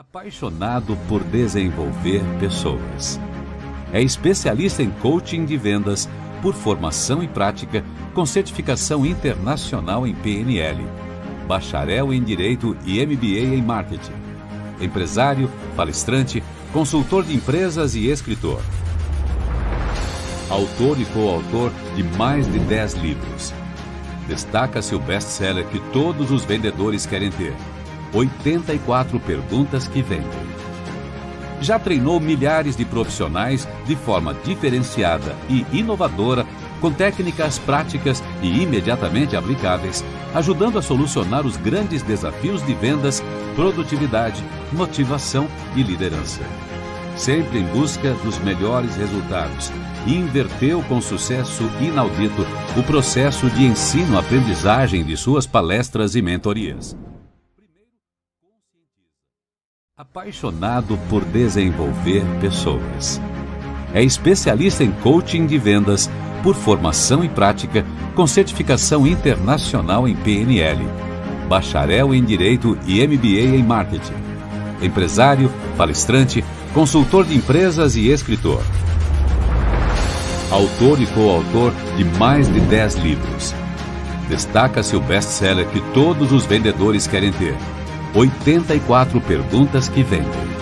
Apaixonado por desenvolver pessoas. É especialista em coaching de vendas por formação e prática com certificação internacional em PNL, bacharel em Direito e MBA em Marketing. Empresário, palestrante, consultor de empresas e escritor. Autor e coautor de mais de 10 livros. Destaca o best-seller que todos os vendedores querem ter 84 perguntas que vendem. Já treinou milhares de profissionais de forma diferenciada e inovadora, com técnicas práticas e imediatamente aplicáveis, ajudando a solucionar os grandes desafios de vendas, produtividade, motivação e liderança. Sempre em busca dos melhores resultados, inverteu com sucesso inaudito o processo de ensino-aprendizagem de suas palestras e mentorias. Apaixonado por desenvolver pessoas. É especialista em coaching de vendas por formação e prática com certificação internacional em PNL, bacharel em Direito e MBA em Marketing. Empresário, palestrante, consultor de empresas e escritor. Autor e coautor de mais de 10 livros. Destaca-se o best-seller que todos os vendedores querem ter 84 perguntas que vendem.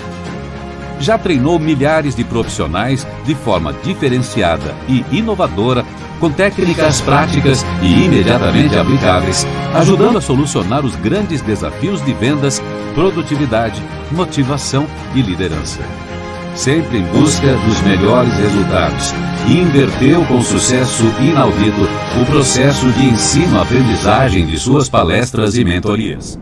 Já treinou milhares de profissionais de forma diferenciada e inovadora, com técnicas práticas e imediatamente aplicáveis, ajudando a solucionar os grandes desafios de vendas, produtividade, motivação e liderança sempre em busca dos melhores resultados. E inverteu com sucesso inaudito o processo de ensino-aprendizagem de suas palestras e mentorias.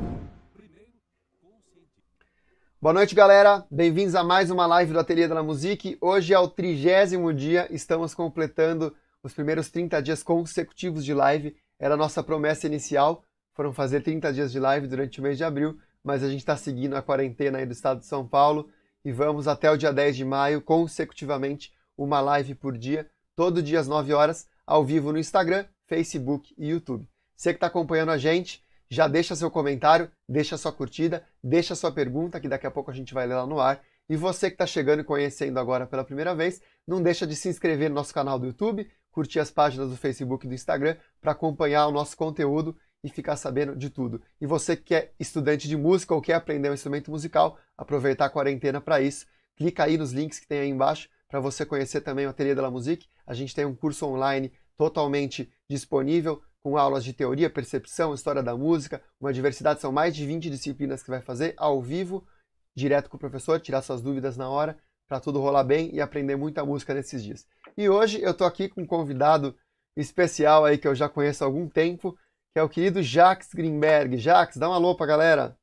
Boa noite, galera. Bem-vindos a mais uma live do Ateliê da Musique. Hoje é o trigésimo dia, estamos completando os primeiros 30 dias consecutivos de live. Era a nossa promessa inicial, foram fazer 30 dias de live durante o mês de abril, mas a gente está seguindo a quarentena aí do estado de São Paulo e vamos até o dia 10 de maio, consecutivamente, uma live por dia, todo dia às 9 horas, ao vivo no Instagram, Facebook e YouTube. Você que está acompanhando a gente, já deixa seu comentário, deixa sua curtida, deixa sua pergunta, que daqui a pouco a gente vai ler lá no ar. E você que está chegando e conhecendo agora pela primeira vez, não deixa de se inscrever no nosso canal do YouTube, curtir as páginas do Facebook e do Instagram para acompanhar o nosso conteúdo e ficar sabendo de tudo. E você que é estudante de música ou quer aprender um instrumento musical, aproveitar a quarentena para isso, clica aí nos links que tem aí embaixo para você conhecer também o Ateliê da La Musique. A gente tem um curso online totalmente disponível com aulas de teoria, percepção, história da música, uma diversidade, são mais de 20 disciplinas que vai fazer ao vivo, direto com o professor, tirar suas dúvidas na hora, para tudo rolar bem e aprender muita música nesses dias. E hoje eu estou aqui com um convidado especial aí que eu já conheço há algum tempo, que é o querido Jax Greenberg. Jax, dá um alô a galera.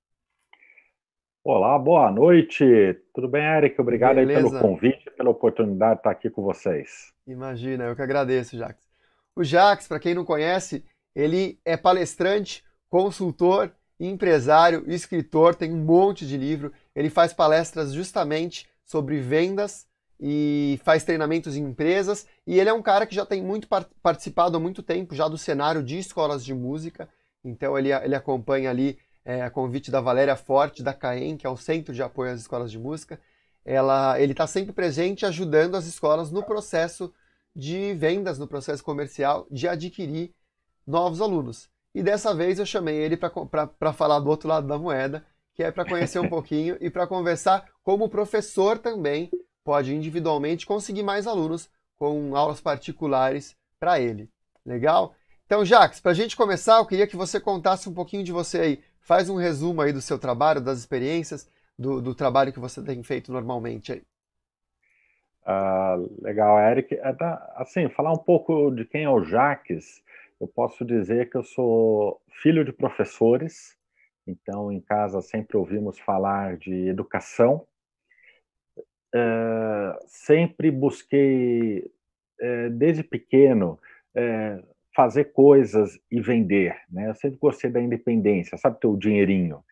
Olá, boa noite. Tudo bem, Eric? Obrigado pelo convite, pela oportunidade de estar aqui com vocês. Imagina, eu que agradeço, Jax. O Jax, para quem não conhece, ele é palestrante, consultor, empresário, escritor, tem um monte de livro. Ele faz palestras justamente sobre vendas e faz treinamentos em empresas. E ele é um cara que já tem muito participado há muito tempo já do cenário de escolas de música. Então ele, ele acompanha ali é, a convite da Valéria Forte, da CAEM, que é o Centro de Apoio às Escolas de Música. Ela, ele está sempre presente ajudando as escolas no processo de vendas, no processo comercial, de adquirir novos alunos. E dessa vez eu chamei ele para falar do outro lado da moeda, que é para conhecer um pouquinho e para conversar como o professor também pode individualmente conseguir mais alunos com aulas particulares para ele. Legal? Então, Jax, para a gente começar, eu queria que você contasse um pouquinho de você aí. Faz um resumo aí do seu trabalho, das experiências, do, do trabalho que você tem feito normalmente aí. Uh, legal, Eric. É da, tá, assim, falar um pouco de quem é o Jaques eu posso dizer que eu sou filho de professores, então em casa sempre ouvimos falar de educação. É, sempre busquei, é, desde pequeno, é, fazer coisas e vender. Né? Eu sempre gostei da independência, sabe, ter o dinheirinho.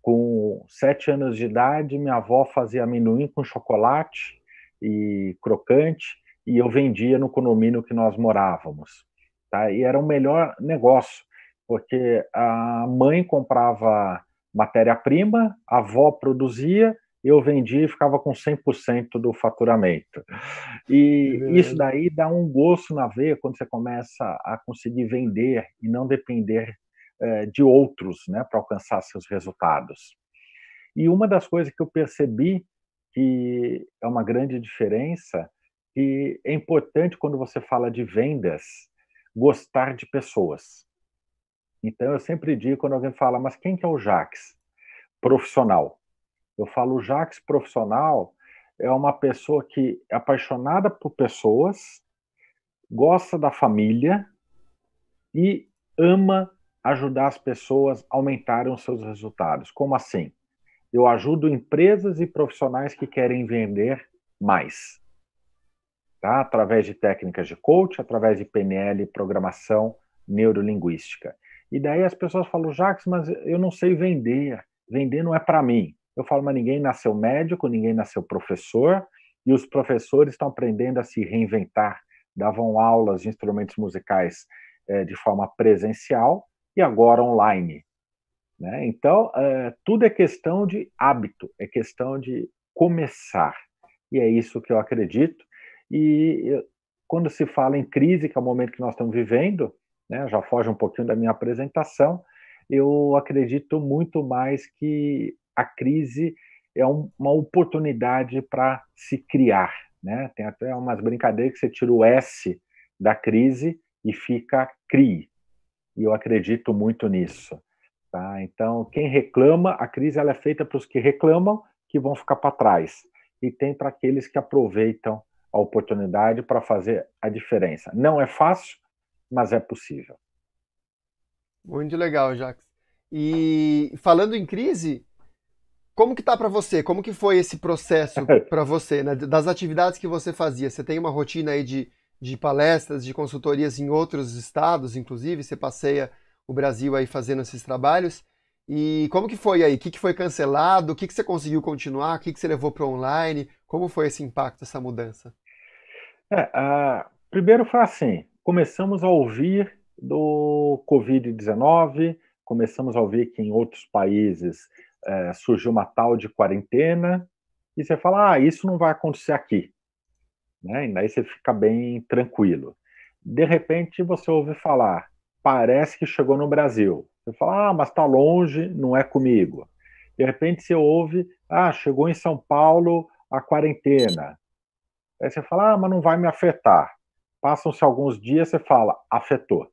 Com sete anos de idade, minha avó fazia amendoim com chocolate e crocante, e eu vendia no condomínio que nós morávamos. Tá? E era o melhor negócio, porque a mãe comprava matéria-prima, a avó produzia, eu vendia e ficava com 100% do faturamento. E é isso daí dá um gosto na veia quando você começa a conseguir vender e não depender é, de outros né, para alcançar seus resultados. E uma das coisas que eu percebi que é uma grande diferença, que é importante quando você fala de vendas, gostar de pessoas. Então eu sempre digo quando alguém fala, mas quem que é o Jax profissional? Eu falo, o Jax profissional é uma pessoa que é apaixonada por pessoas, gosta da família e ama ajudar as pessoas a aumentarem os seus resultados. Como assim? Eu ajudo empresas e profissionais que querem vender mais tá? através de técnicas de coach, através de PNL, programação neurolinguística. E daí as pessoas falam, Jacques, mas eu não sei vender, vender não é para mim. Eu falo, mas ninguém nasceu médico, ninguém nasceu professor, e os professores estão aprendendo a se reinventar. Davam aulas de instrumentos musicais eh, de forma presencial e agora online. Né? Então, eh, tudo é questão de hábito, é questão de começar. E é isso que eu acredito. E quando se fala em crise, que é o momento que nós estamos vivendo, né, já foge um pouquinho da minha apresentação, eu acredito muito mais que a crise é um, uma oportunidade para se criar. Né? Tem até umas brincadeiras que você tira o S da crise e fica CRI. E eu acredito muito nisso. Tá? Então, quem reclama, a crise ela é feita para os que reclamam, que vão ficar para trás. E tem para aqueles que aproveitam a oportunidade para fazer a diferença. Não é fácil, mas é possível. Muito legal, Jacques. E falando em crise, como que tá para você? Como que foi esse processo para você, né? Das atividades que você fazia? Você tem uma rotina aí de, de palestras, de consultorias em outros estados, inclusive, você passeia o Brasil aí fazendo esses trabalhos. E como que foi aí? O que, que foi cancelado? O que, que você conseguiu continuar? O que, que você levou para online? Como foi esse impacto, essa mudança? É, Primeiro foi assim: começamos a ouvir do Covid-19, começamos a ouvir que em outros países é, surgiu uma tal de quarentena, e você fala, ah, isso não vai acontecer aqui. Né? E daí você fica bem tranquilo. De repente você ouve falar, parece que chegou no Brasil. Você fala, ah, mas está longe, não é comigo. De repente você ouve, ah, chegou em São Paulo a quarentena. Aí você fala, ah, mas não vai me afetar. Passam-se alguns dias, você fala, afetou.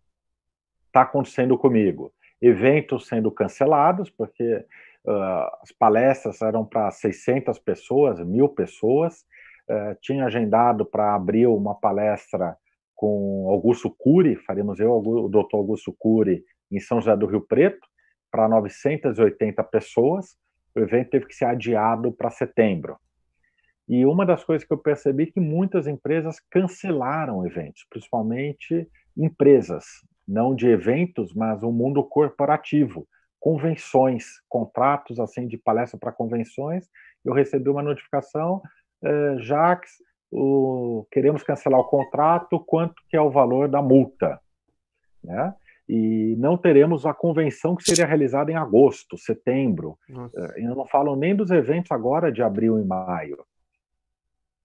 Está acontecendo comigo. Eventos sendo cancelados, porque uh, as palestras eram para 600 pessoas, mil pessoas. Uh, tinha agendado para abrir uma palestra com Augusto Cury, faremos eu, o doutor Augusto Cury, em São José do Rio Preto, para 980 pessoas. O evento teve que ser adiado para setembro. E uma das coisas que eu percebi é que muitas empresas cancelaram eventos, principalmente empresas, não de eventos, mas o um mundo corporativo, convenções, contratos assim de palestra para convenções. Eu recebi uma notificação, eh, o, queremos cancelar o contrato, quanto que é o valor da multa? Né? e não teremos a convenção que seria realizada em agosto, setembro. Eh, eu não falo nem dos eventos agora de abril e maio.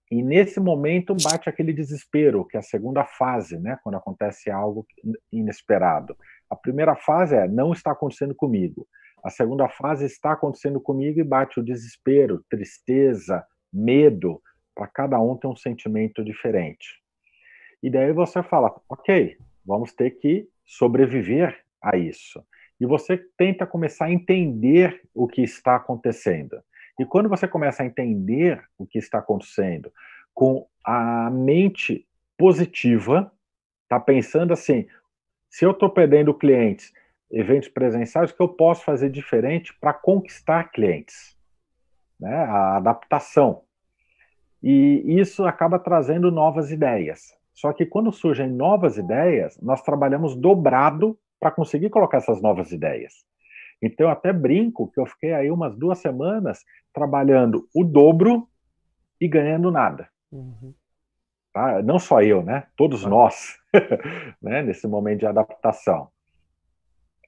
E nesse momento bate aquele desespero, que é a segunda fase, né? quando acontece algo inesperado. A primeira fase é não está acontecendo comigo. A segunda fase está acontecendo comigo e bate o desespero, tristeza, medo. Para cada um tem um sentimento diferente. E daí você fala, ok, vamos ter que sobreviver a isso. E você tenta começar a entender o que está acontecendo. E quando você começa a entender o que está acontecendo com a mente positiva, tá pensando assim, se eu estou perdendo clientes, eventos presenciais, o que eu posso fazer diferente para conquistar clientes? Né? A adaptação. E isso acaba trazendo novas ideias. Só que quando surgem novas ideias, nós trabalhamos dobrado para conseguir colocar essas novas ideias. Então, eu até brinco que eu fiquei aí umas duas semanas trabalhando o dobro e ganhando nada. Uhum. Tá? Não só eu, né? Todos nós, né? nesse momento de adaptação.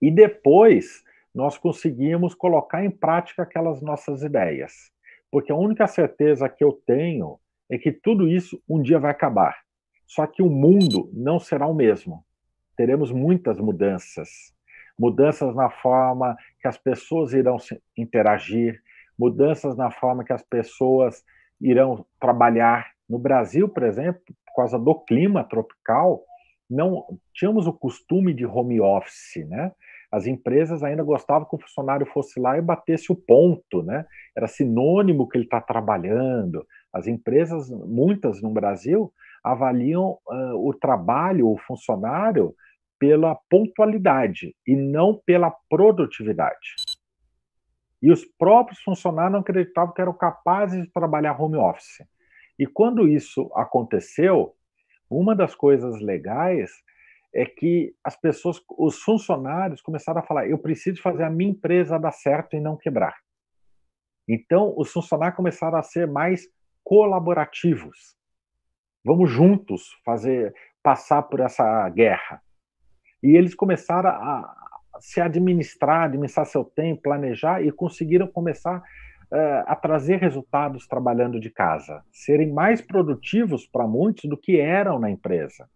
E depois nós conseguimos colocar em prática aquelas nossas ideias. Porque a única certeza que eu tenho é que tudo isso um dia vai acabar. Só que o mundo não será o mesmo. Teremos muitas mudanças mudanças na forma que as pessoas irão interagir, mudanças na forma que as pessoas irão trabalhar. No Brasil, por exemplo, por causa do clima tropical, não tínhamos o costume de home office, né? As empresas ainda gostavam que o funcionário fosse lá e batesse o ponto, né? Era sinônimo que ele está trabalhando. As empresas, muitas no Brasil, avaliam uh, o trabalho, o funcionário, pela pontualidade e não pela produtividade. E os próprios funcionários não acreditavam que eram capazes de trabalhar home office. E quando isso aconteceu, uma das coisas legais é que as pessoas, os funcionários começaram a falar: eu preciso fazer a minha empresa dar certo e não quebrar. Então, os funcionários começaram a ser mais colaborativos. Vamos juntos fazer passar por essa guerra. E eles começaram a se administrar, administrar seu tempo, planejar e conseguiram começar eh, a trazer resultados trabalhando de casa, serem mais produtivos para muitos do que eram na empresa.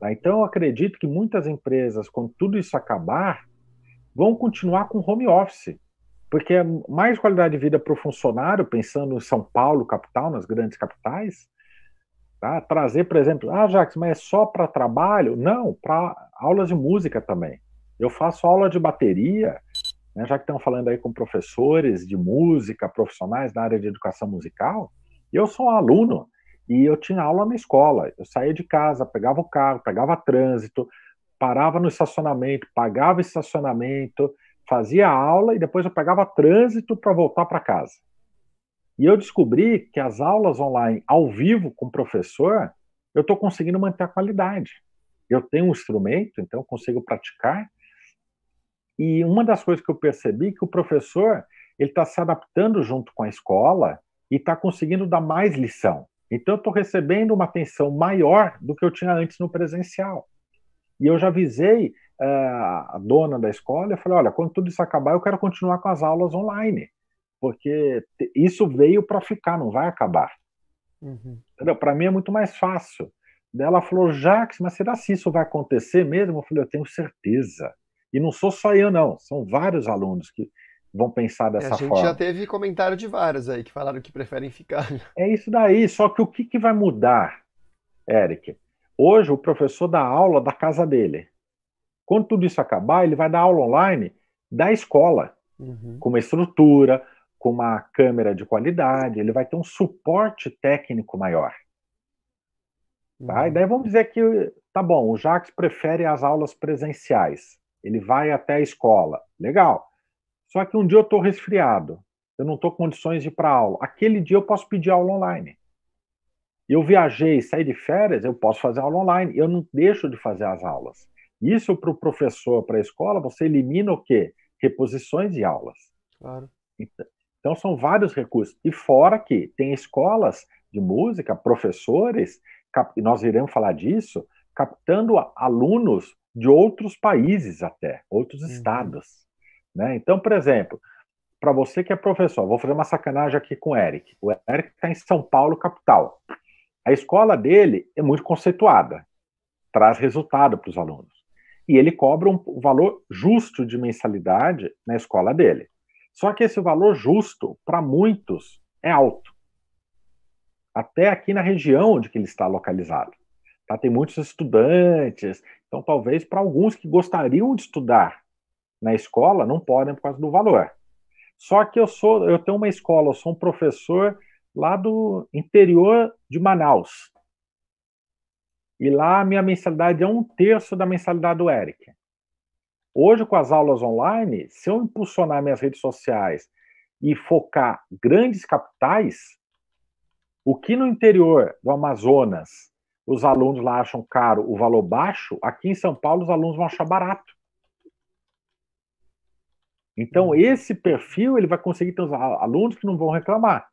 Tá? Então, eu acredito que muitas empresas, quando tudo isso acabar, vão continuar com home office, porque é mais qualidade de vida para o funcionário, pensando em São Paulo, capital, nas grandes capitais, Tá? Trazer, por exemplo, ah, Jax, mas é só para trabalho? Não, para aulas de música também. Eu faço aula de bateria, né, já que estão falando aí com professores de música, profissionais da área de educação musical. Eu sou um aluno e eu tinha aula na escola. Eu saía de casa, pegava o carro, pegava trânsito, parava no estacionamento, pagava estacionamento, fazia aula e depois eu pegava trânsito para voltar para casa. E eu descobri que as aulas online ao vivo com o professor, eu estou conseguindo manter a qualidade. Eu tenho um instrumento, então consigo praticar. E uma das coisas que eu percebi é que o professor ele está se adaptando junto com a escola e está conseguindo dar mais lição. Então eu estou recebendo uma atenção maior do que eu tinha antes no presencial. E eu já avisei uh, a dona da escola, eu falei, olha, quando tudo isso acabar, eu quero continuar com as aulas online porque isso veio para ficar, não vai acabar. Uhum. Para mim é muito mais fácil. ela falou, Jax, mas será que isso vai acontecer mesmo? Eu falei, eu tenho certeza. E não sou só eu, não. São vários alunos que vão pensar é, dessa forma. A gente forma. já teve comentário de vários aí que falaram que preferem ficar. É isso daí. Só que o que, que vai mudar, Eric? Hoje o professor dá aula da casa dele. Quando tudo isso acabar, ele vai dar aula online da escola, uhum. com uma estrutura, com uma câmera de qualidade, ele vai ter um suporte técnico maior. Tá? Uhum. E daí vamos dizer que, tá bom, o Jax prefere as aulas presenciais, ele vai até a escola, legal. Só que um dia eu estou resfriado, eu não estou com condições de ir para aula. Aquele dia eu posso pedir aula online. Eu viajei, saí de férias, eu posso fazer aula online, eu não deixo de fazer as aulas. Isso para o professor, para a escola, você elimina o quê? Reposições de aulas. Claro. Então, então são vários recursos. E fora que tem escolas de música, professores, cap... nós iremos falar disso, captando alunos de outros países até, outros uhum. estados. Né? Então, por exemplo, para você que é professor, vou fazer uma sacanagem aqui com o Eric. O Eric está em São Paulo, capital. A escola dele é muito conceituada, traz resultado para os alunos. E ele cobra um valor justo de mensalidade na escola dele. Só que esse valor justo, para muitos, é alto. Até aqui na região onde ele está localizado. Tá? Tem muitos estudantes, então talvez para alguns que gostariam de estudar na escola, não podem por causa do valor. Só que eu sou, eu tenho uma escola, eu sou um professor lá do interior de Manaus. E lá a minha mensalidade é um terço da mensalidade do Eric. Hoje, com as aulas online, se eu impulsionar minhas redes sociais e focar grandes capitais, o que no interior do Amazonas os alunos lá acham caro o valor baixo, aqui em São Paulo os alunos vão achar barato. Então, uhum. esse perfil ele vai conseguir ter alunos que não vão reclamar.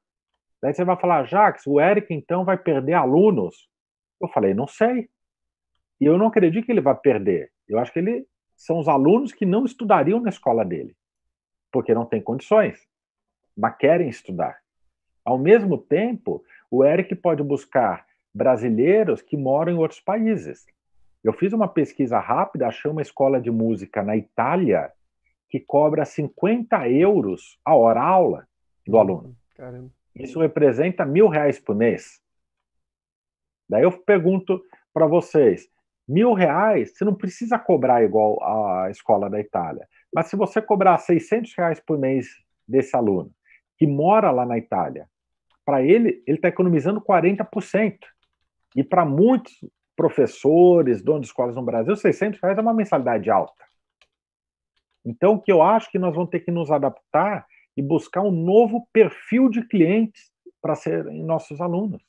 Daí você vai falar, Jax, o Eric então vai perder alunos? Eu falei, não sei. E eu não acredito que ele vai perder. Eu acho que ele são os alunos que não estudariam na escola dele, porque não tem condições, mas querem estudar. Ao mesmo tempo, o Eric pode buscar brasileiros que moram em outros países. Eu fiz uma pesquisa rápida, achei uma escola de música na Itália que cobra 50 euros a hora a aula do aluno. Caramba. Isso representa mil reais por mês. Daí eu pergunto para vocês: mil reais, você não precisa cobrar igual a escola da Itália. Mas se você cobrar 600 reais por mês desse aluno, que mora lá na Itália, para ele, ele está economizando 40%. E para muitos professores, donos de escolas no Brasil, 600 reais é uma mensalidade alta. Então, o que eu acho que nós vamos ter que nos adaptar e buscar um novo perfil de clientes para serem nossos alunos.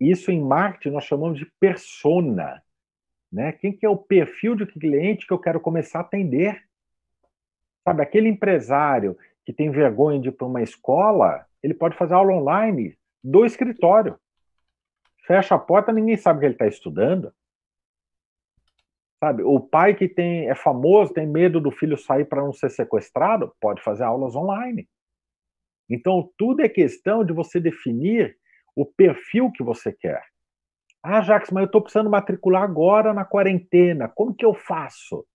Isso em marketing nós chamamos de persona. Né? Quem que é o perfil de cliente que eu quero começar a atender? Sabe, aquele empresário que tem vergonha de ir para uma escola, ele pode fazer aula online do escritório. Fecha a porta, ninguém sabe que ele está estudando. Sabe, o pai que tem é famoso, tem medo do filho sair para não ser sequestrado, pode fazer aulas online. Então, tudo é questão de você definir o perfil que você quer. Ah, Jax, mas eu estou precisando matricular agora na quarentena. Como que eu faço?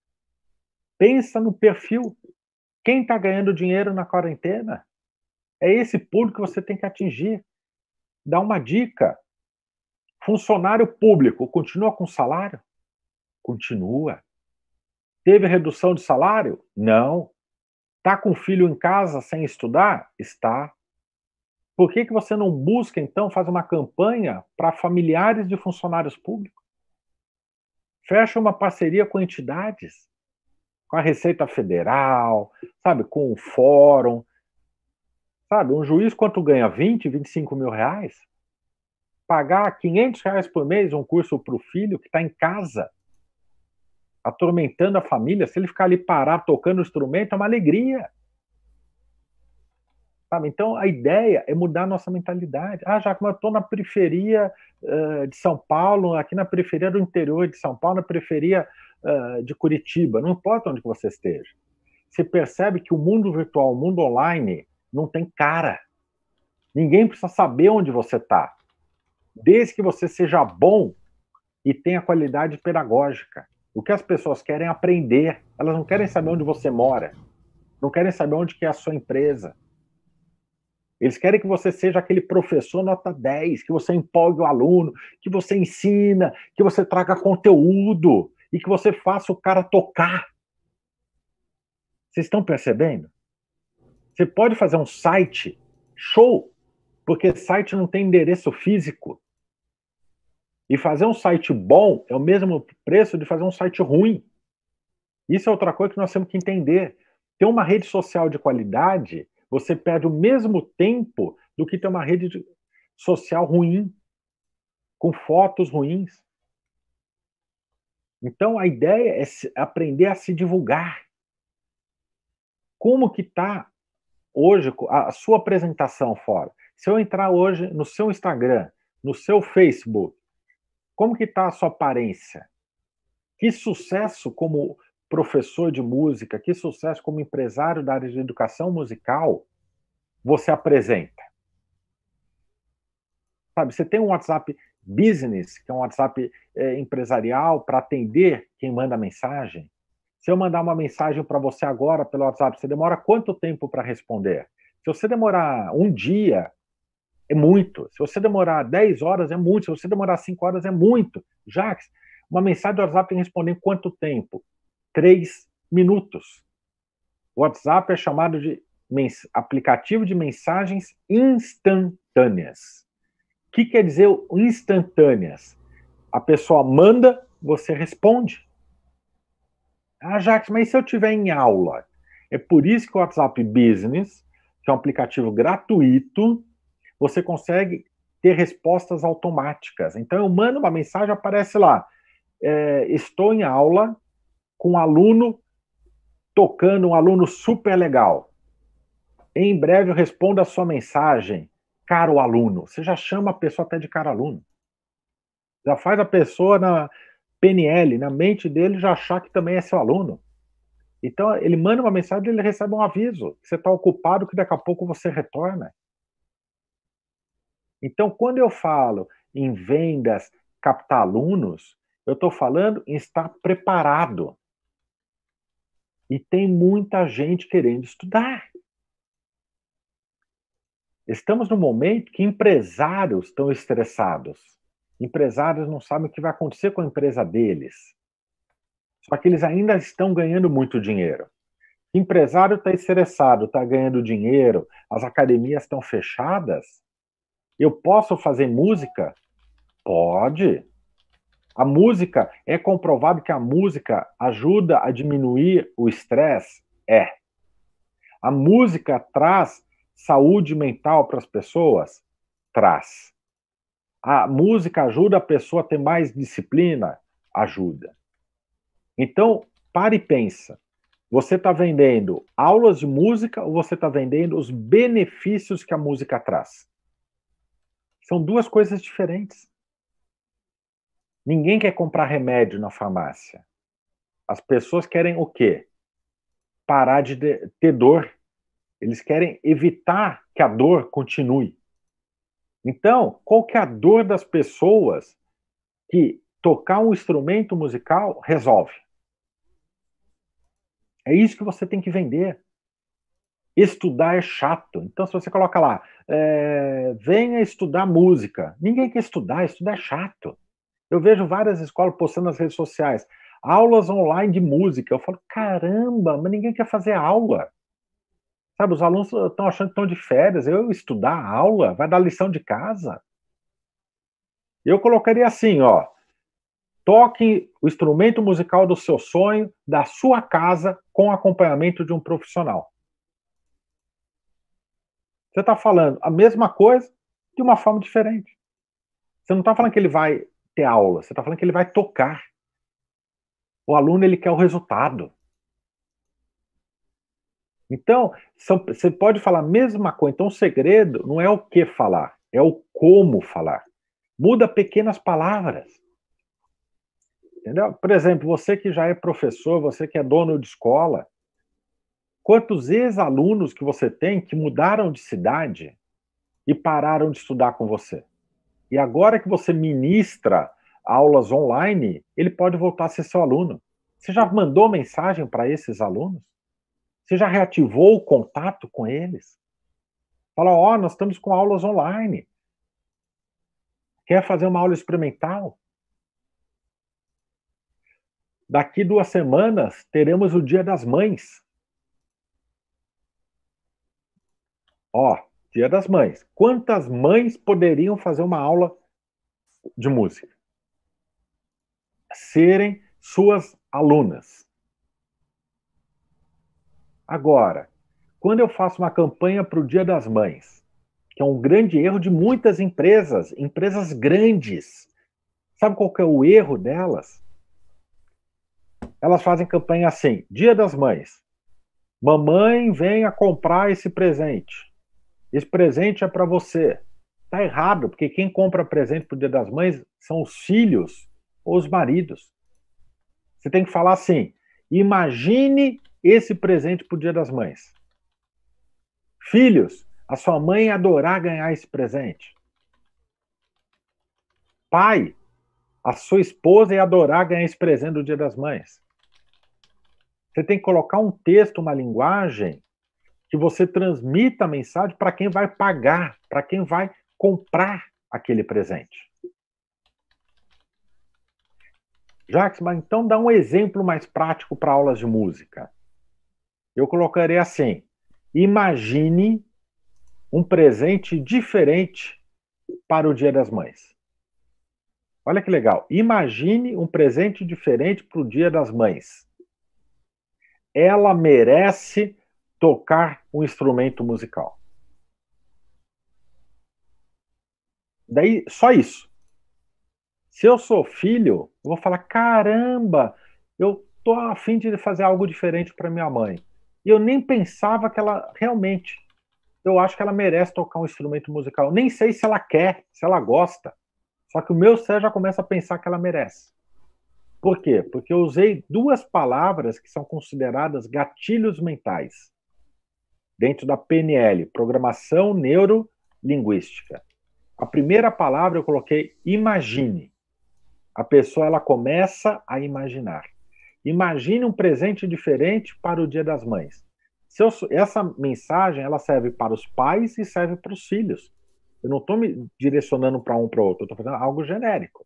Pensa no perfil. Quem está ganhando dinheiro na quarentena? É esse público que você tem que atingir. Dá uma dica. Funcionário público continua com salário? Continua. Teve redução de salário? Não. Está com filho em casa sem estudar? Está. Por que, que você não busca, então, faz uma campanha para familiares de funcionários públicos? Fecha uma parceria com entidades, com a Receita Federal, sabe, com o Fórum. Sabe, um juiz, quanto ganha? 20, 25 mil reais? Pagar 500 reais por mês um curso para o filho que está em casa, atormentando a família, se ele ficar ali parado tocando o instrumento, é uma alegria. Sabe? Então, a ideia é mudar a nossa mentalidade. Ah, já que eu estou na periferia uh, de São Paulo, aqui na periferia do interior de São Paulo, na periferia uh, de Curitiba, não importa onde você esteja. Você percebe que o mundo virtual, o mundo online, não tem cara. Ninguém precisa saber onde você está. Desde que você seja bom e tenha qualidade pedagógica. O que as pessoas querem é aprender. Elas não querem saber onde você mora. Não querem saber onde que é a sua empresa eles querem que você seja aquele professor nota 10, que você empolgue o aluno, que você ensina, que você traga conteúdo e que você faça o cara tocar. Vocês estão percebendo? Você pode fazer um site show, porque site não tem endereço físico. E fazer um site bom é o mesmo preço de fazer um site ruim. Isso é outra coisa que nós temos que entender. Ter uma rede social de qualidade você perde o mesmo tempo do que ter uma rede social ruim, com fotos ruins. Então a ideia é aprender a se divulgar. Como que está hoje a sua apresentação fora? Se eu entrar hoje no seu Instagram, no seu Facebook, como que está a sua aparência? Que sucesso como professor de música, que sucesso como empresário da área de educação musical você apresenta? Sabe, você tem um WhatsApp business, que é um WhatsApp é, empresarial, para atender quem manda mensagem? Se eu mandar uma mensagem para você agora pelo WhatsApp, você demora quanto tempo para responder? Se você demorar um dia, é muito. Se você demorar 10 horas, é muito. Se você demorar 5 horas, é muito. Jax, uma mensagem do WhatsApp tem que responder em quanto tempo? três minutos. O WhatsApp é chamado de aplicativo de mensagens instantâneas. O que quer dizer instantâneas? A pessoa manda, você responde. Ah, Jax, mas se eu tiver em aula? É por isso que o WhatsApp Business, que é um aplicativo gratuito, você consegue ter respostas automáticas. Então eu mando uma mensagem, aparece lá, é, estou em aula, com um aluno tocando, um aluno super legal. Em breve eu respondo a sua mensagem, caro aluno. Você já chama a pessoa até de caro aluno. Já faz a pessoa na PNL, na mente dele, já achar que também é seu aluno. Então, ele manda uma mensagem e ele recebe um aviso. Que você está ocupado, que daqui a pouco você retorna. Então, quando eu falo em vendas, captar alunos, eu estou falando em estar preparado. E tem muita gente querendo estudar. Estamos no momento que empresários estão estressados. Empresários não sabem o que vai acontecer com a empresa deles. Só que eles ainda estão ganhando muito dinheiro. Empresário está estressado, está ganhando dinheiro, as academias estão fechadas. Eu posso fazer música? Pode. A música, é comprovado que a música ajuda a diminuir o estresse? É. A música traz saúde mental para as pessoas? Traz. A música ajuda a pessoa a ter mais disciplina? Ajuda. Então, pare e pensa. Você está vendendo aulas de música ou você está vendendo os benefícios que a música traz? São duas coisas diferentes. Ninguém quer comprar remédio na farmácia. As pessoas querem o quê? Parar de ter dor. Eles querem evitar que a dor continue. Então, qual que é a dor das pessoas que tocar um instrumento musical resolve? É isso que você tem que vender. Estudar é chato. Então, se você coloca lá, é, venha estudar música. Ninguém quer estudar, estudar é chato. Eu vejo várias escolas postando nas redes sociais aulas online de música. Eu falo, caramba, mas ninguém quer fazer aula. Sabe, os alunos estão achando que estão de férias. Eu estudar aula? Vai dar lição de casa? Eu colocaria assim, ó. Toque o instrumento musical do seu sonho, da sua casa, com acompanhamento de um profissional. Você está falando a mesma coisa de uma forma diferente. Você não está falando que ele vai ter aula, você está falando que ele vai tocar. O aluno ele quer o resultado. Então, são, você pode falar a mesma coisa. Então, o segredo não é o que falar, é o como falar. Muda pequenas palavras. Entendeu? Por exemplo, você que já é professor, você que é dono de escola, quantos ex-alunos que você tem que mudaram de cidade e pararam de estudar com você? E agora que você ministra aulas online, ele pode voltar a ser seu aluno. Você já mandou mensagem para esses alunos? Você já reativou o contato com eles? Fala, ó, oh, nós estamos com aulas online. Quer fazer uma aula experimental? Daqui duas semanas teremos o Dia das Mães. Ó, Dia das Mães. Quantas mães poderiam fazer uma aula de música? Serem suas alunas. Agora, quando eu faço uma campanha para o Dia das Mães, que é um grande erro de muitas empresas, empresas grandes, sabe qual que é o erro delas? Elas fazem campanha assim: Dia das Mães. Mamãe venha comprar esse presente. Esse presente é para você. Tá errado, porque quem compra presente para o Dia das Mães são os filhos ou os maridos. Você tem que falar assim: imagine esse presente para o Dia das Mães. Filhos, a sua mãe adorar ganhar esse presente. Pai, a sua esposa ia adorar ganhar esse presente do Dia das Mães. Você tem que colocar um texto, uma linguagem que você transmita a mensagem para quem vai pagar, para quem vai comprar aquele presente. Jax, mas então dá um exemplo mais prático para aulas de música. Eu colocarei assim: imagine um presente diferente para o Dia das Mães. Olha que legal. Imagine um presente diferente para o Dia das Mães. Ela merece tocar um instrumento musical. Daí, só isso. Se eu sou filho, eu vou falar: caramba, eu tô a fim de fazer algo diferente para minha mãe. E eu nem pensava que ela realmente. Eu acho que ela merece tocar um instrumento musical. Nem sei se ela quer, se ela gosta. Só que o meu cérebro já começa a pensar que ela merece. Por quê? Porque eu usei duas palavras que são consideradas gatilhos mentais dentro da PNL, Programação Neurolinguística. A primeira palavra eu coloquei imagine. A pessoa ela começa a imaginar. Imagine um presente diferente para o Dia das Mães. essa mensagem ela serve para os pais e serve para os filhos. Eu não estou me direcionando para um para outro, eu estou fazendo algo genérico.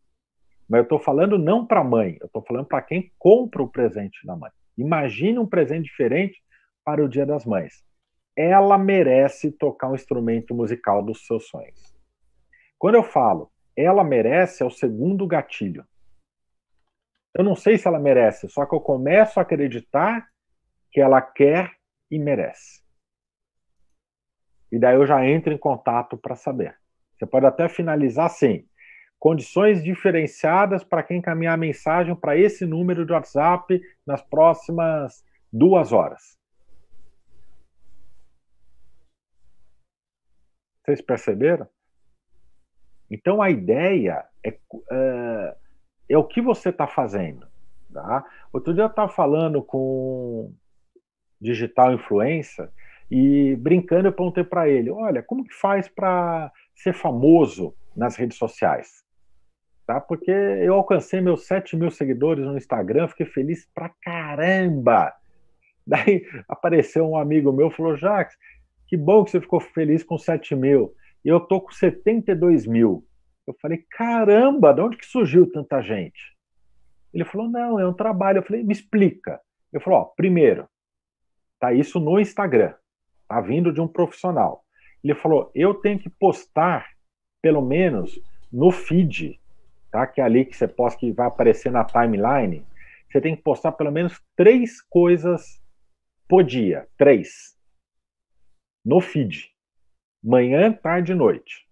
Mas eu estou falando não para a mãe, eu estou falando para quem compra o presente da mãe. Imagine um presente diferente para o Dia das Mães ela merece tocar um instrumento musical dos seus sonhos. Quando eu falo ela merece, é o segundo gatilho. Eu não sei se ela merece, só que eu começo a acreditar que ela quer e merece. E daí eu já entro em contato para saber. Você pode até finalizar assim: condições diferenciadas para quem encaminhar mensagem para esse número de WhatsApp nas próximas duas horas. Vocês perceberam? Então a ideia é, é, é o que você está fazendo. Tá? Outro dia eu estava falando com digital influencer e brincando eu perguntei para ele, olha, como que faz para ser famoso nas redes sociais? Tá? Porque eu alcancei meus 7 mil seguidores no Instagram, fiquei feliz pra caramba. Daí apareceu um amigo meu falou, Jax, que bom que você ficou feliz com 7 mil. E eu estou com 72 mil. Eu falei, caramba, de onde que surgiu tanta gente? Ele falou, não, é um trabalho. Eu falei, me explica. Eu falou, primeiro, tá isso no Instagram, tá vindo de um profissional. Ele falou, eu tenho que postar, pelo menos, no feed, tá? Que é ali que você posta, que vai aparecer na timeline. Você tem que postar pelo menos três coisas por dia, três no feed. Manhã, tarde e noite.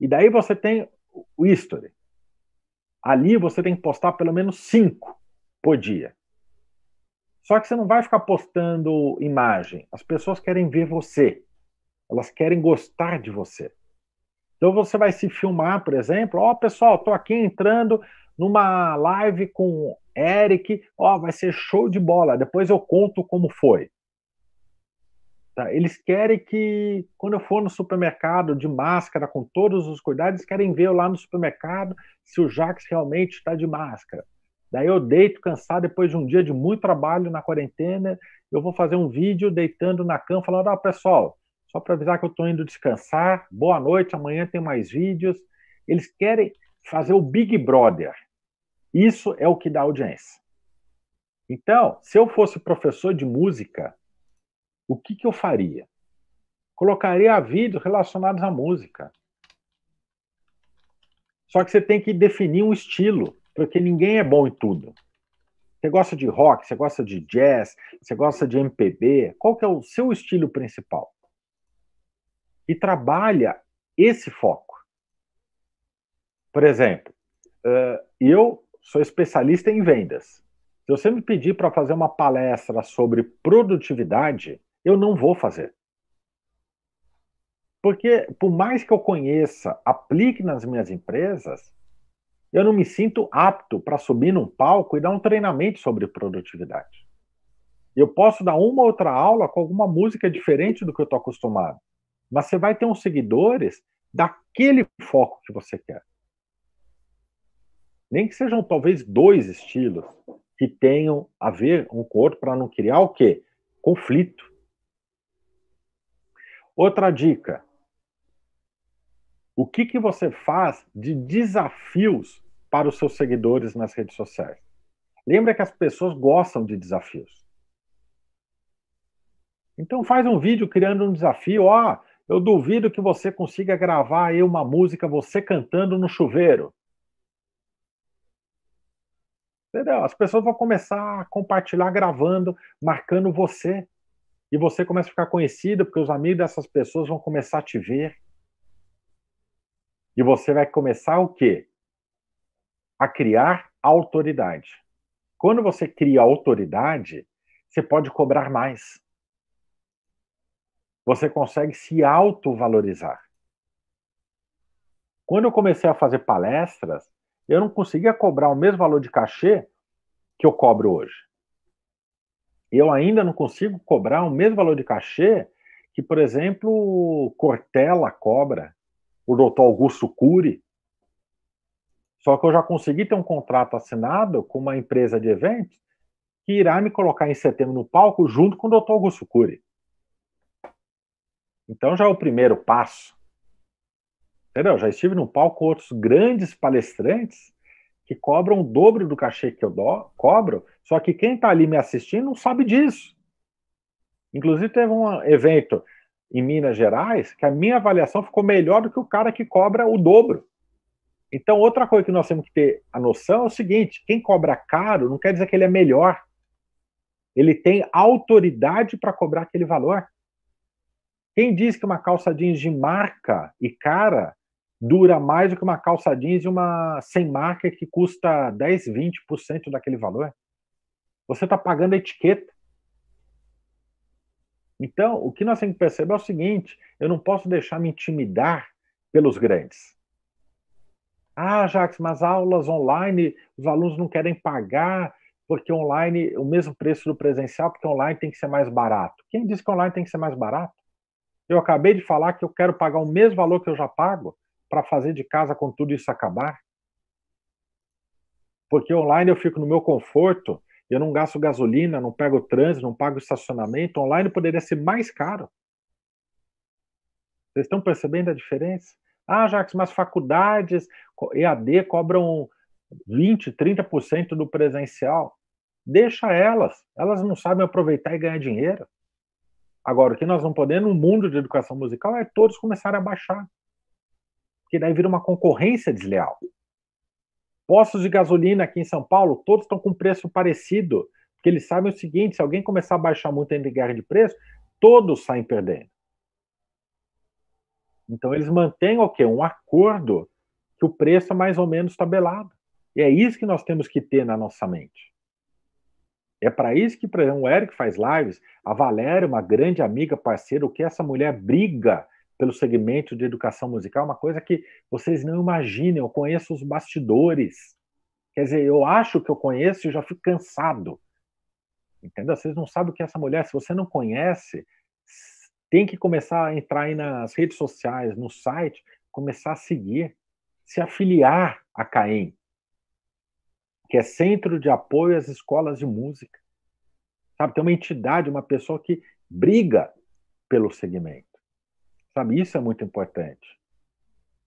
E daí você tem o history. Ali você tem que postar pelo menos cinco por dia. Só que você não vai ficar postando imagem. As pessoas querem ver você. Elas querem gostar de você. Então você vai se filmar, por exemplo, ó, oh, pessoal, estou aqui entrando numa live com Eric, ó, oh, vai ser show de bola. Depois eu conto como foi. Tá? Eles querem que, quando eu for no supermercado de máscara, com todos os cuidados, eles querem ver eu lá no supermercado se o Jax realmente está de máscara. Daí eu deito cansado depois de um dia de muito trabalho na quarentena, eu vou fazer um vídeo deitando na cama, falando: ah, pessoal, só para avisar que eu estou indo descansar, boa noite, amanhã tem mais vídeos. Eles querem fazer o Big Brother. Isso é o que dá audiência. Então, se eu fosse professor de música, o que, que eu faria? Colocaria vídeos relacionados à música. Só que você tem que definir um estilo, porque ninguém é bom em tudo. Você gosta de rock, você gosta de jazz, você gosta de MPB, qual que é o seu estilo principal? E trabalha esse foco. Por exemplo, eh, eu sou especialista em vendas. Se você me pedir para fazer uma palestra sobre produtividade, eu não vou fazer. Porque, por mais que eu conheça, aplique nas minhas empresas, eu não me sinto apto para subir num palco e dar um treinamento sobre produtividade. Eu posso dar uma outra aula com alguma música diferente do que eu estou acostumado, mas você vai ter uns seguidores daquele foco que você quer. Nem que sejam talvez dois estilos que tenham a ver um com o outro para não criar o quê? Conflito. Outra dica. O que, que você faz de desafios para os seus seguidores nas redes sociais? Lembra que as pessoas gostam de desafios. Então faz um vídeo criando um desafio, ó, oh, eu duvido que você consiga gravar aí uma música você cantando no chuveiro. Entendeu? As pessoas vão começar a compartilhar gravando, marcando você e você começa a ficar conhecido, porque os amigos dessas pessoas vão começar a te ver. E você vai começar o quê? A criar autoridade. Quando você cria autoridade, você pode cobrar mais. Você consegue se autovalorizar. Quando eu comecei a fazer palestras, eu não conseguia cobrar o mesmo valor de cachê que eu cobro hoje eu ainda não consigo cobrar o mesmo valor de cachê que, por exemplo, Cortella cobra, o doutor Augusto Cury. Só que eu já consegui ter um contrato assinado com uma empresa de eventos que irá me colocar em setembro no palco junto com o doutor Augusto Cury. Então já é o primeiro passo. Entendeu? Já estive no palco com outros grandes palestrantes que cobram o dobro do cachê que eu dou, cobro, só que quem está ali me assistindo não sabe disso. Inclusive, teve um evento em Minas Gerais que a minha avaliação ficou melhor do que o cara que cobra o dobro. Então, outra coisa que nós temos que ter a noção é o seguinte: quem cobra caro não quer dizer que ele é melhor. Ele tem autoridade para cobrar aquele valor. Quem diz que uma calça jeans de marca e cara dura mais do que uma calça jeans e uma sem marca que custa 10, 20% daquele valor. Você está pagando a etiqueta. Então, o que nós temos que perceber é o seguinte: eu não posso deixar me intimidar pelos grandes. Ah, Jax, mas aulas online, os alunos não querem pagar porque online, o mesmo preço do presencial, porque online tem que ser mais barato. Quem disse que online tem que ser mais barato? Eu acabei de falar que eu quero pagar o mesmo valor que eu já pago para fazer de casa com tudo isso acabar? Porque online eu fico no meu conforto, eu não gasto gasolina, não pego trânsito, não pago estacionamento. Online poderia ser mais caro. Vocês estão percebendo a diferença? Ah, Jacques, mas faculdades EAD cobram 20%, 30% do presencial. Deixa elas. Elas não sabem aproveitar e ganhar dinheiro. Agora, o que nós não podemos no mundo de educação musical é todos começarem a baixar porque daí vira uma concorrência desleal. Postos de gasolina aqui em São Paulo, todos estão com preço parecido, porque eles sabem o seguinte: se alguém começar a baixar muito a guerra de preço, todos saem perdendo. Então eles mantêm o quê? Um acordo que o preço é mais ou menos tabelado. E é isso que nós temos que ter na nossa mente. É para isso que, por exemplo, o Eric faz lives, a Valéria, uma grande amiga, parceira, o que essa mulher briga pelo segmento de educação musical, uma coisa que vocês não imaginem Eu conheço os bastidores. Quer dizer, eu acho que eu conheço e já fico cansado. Entendeu? Vocês não sabem o que é essa mulher. Se você não conhece, tem que começar a entrar aí nas redes sociais, no site, começar a seguir, se afiliar a CAEM, que é Centro de Apoio às Escolas de Música. Sabe, tem uma entidade, uma pessoa que briga pelo segmento. Sabe? Isso é muito importante.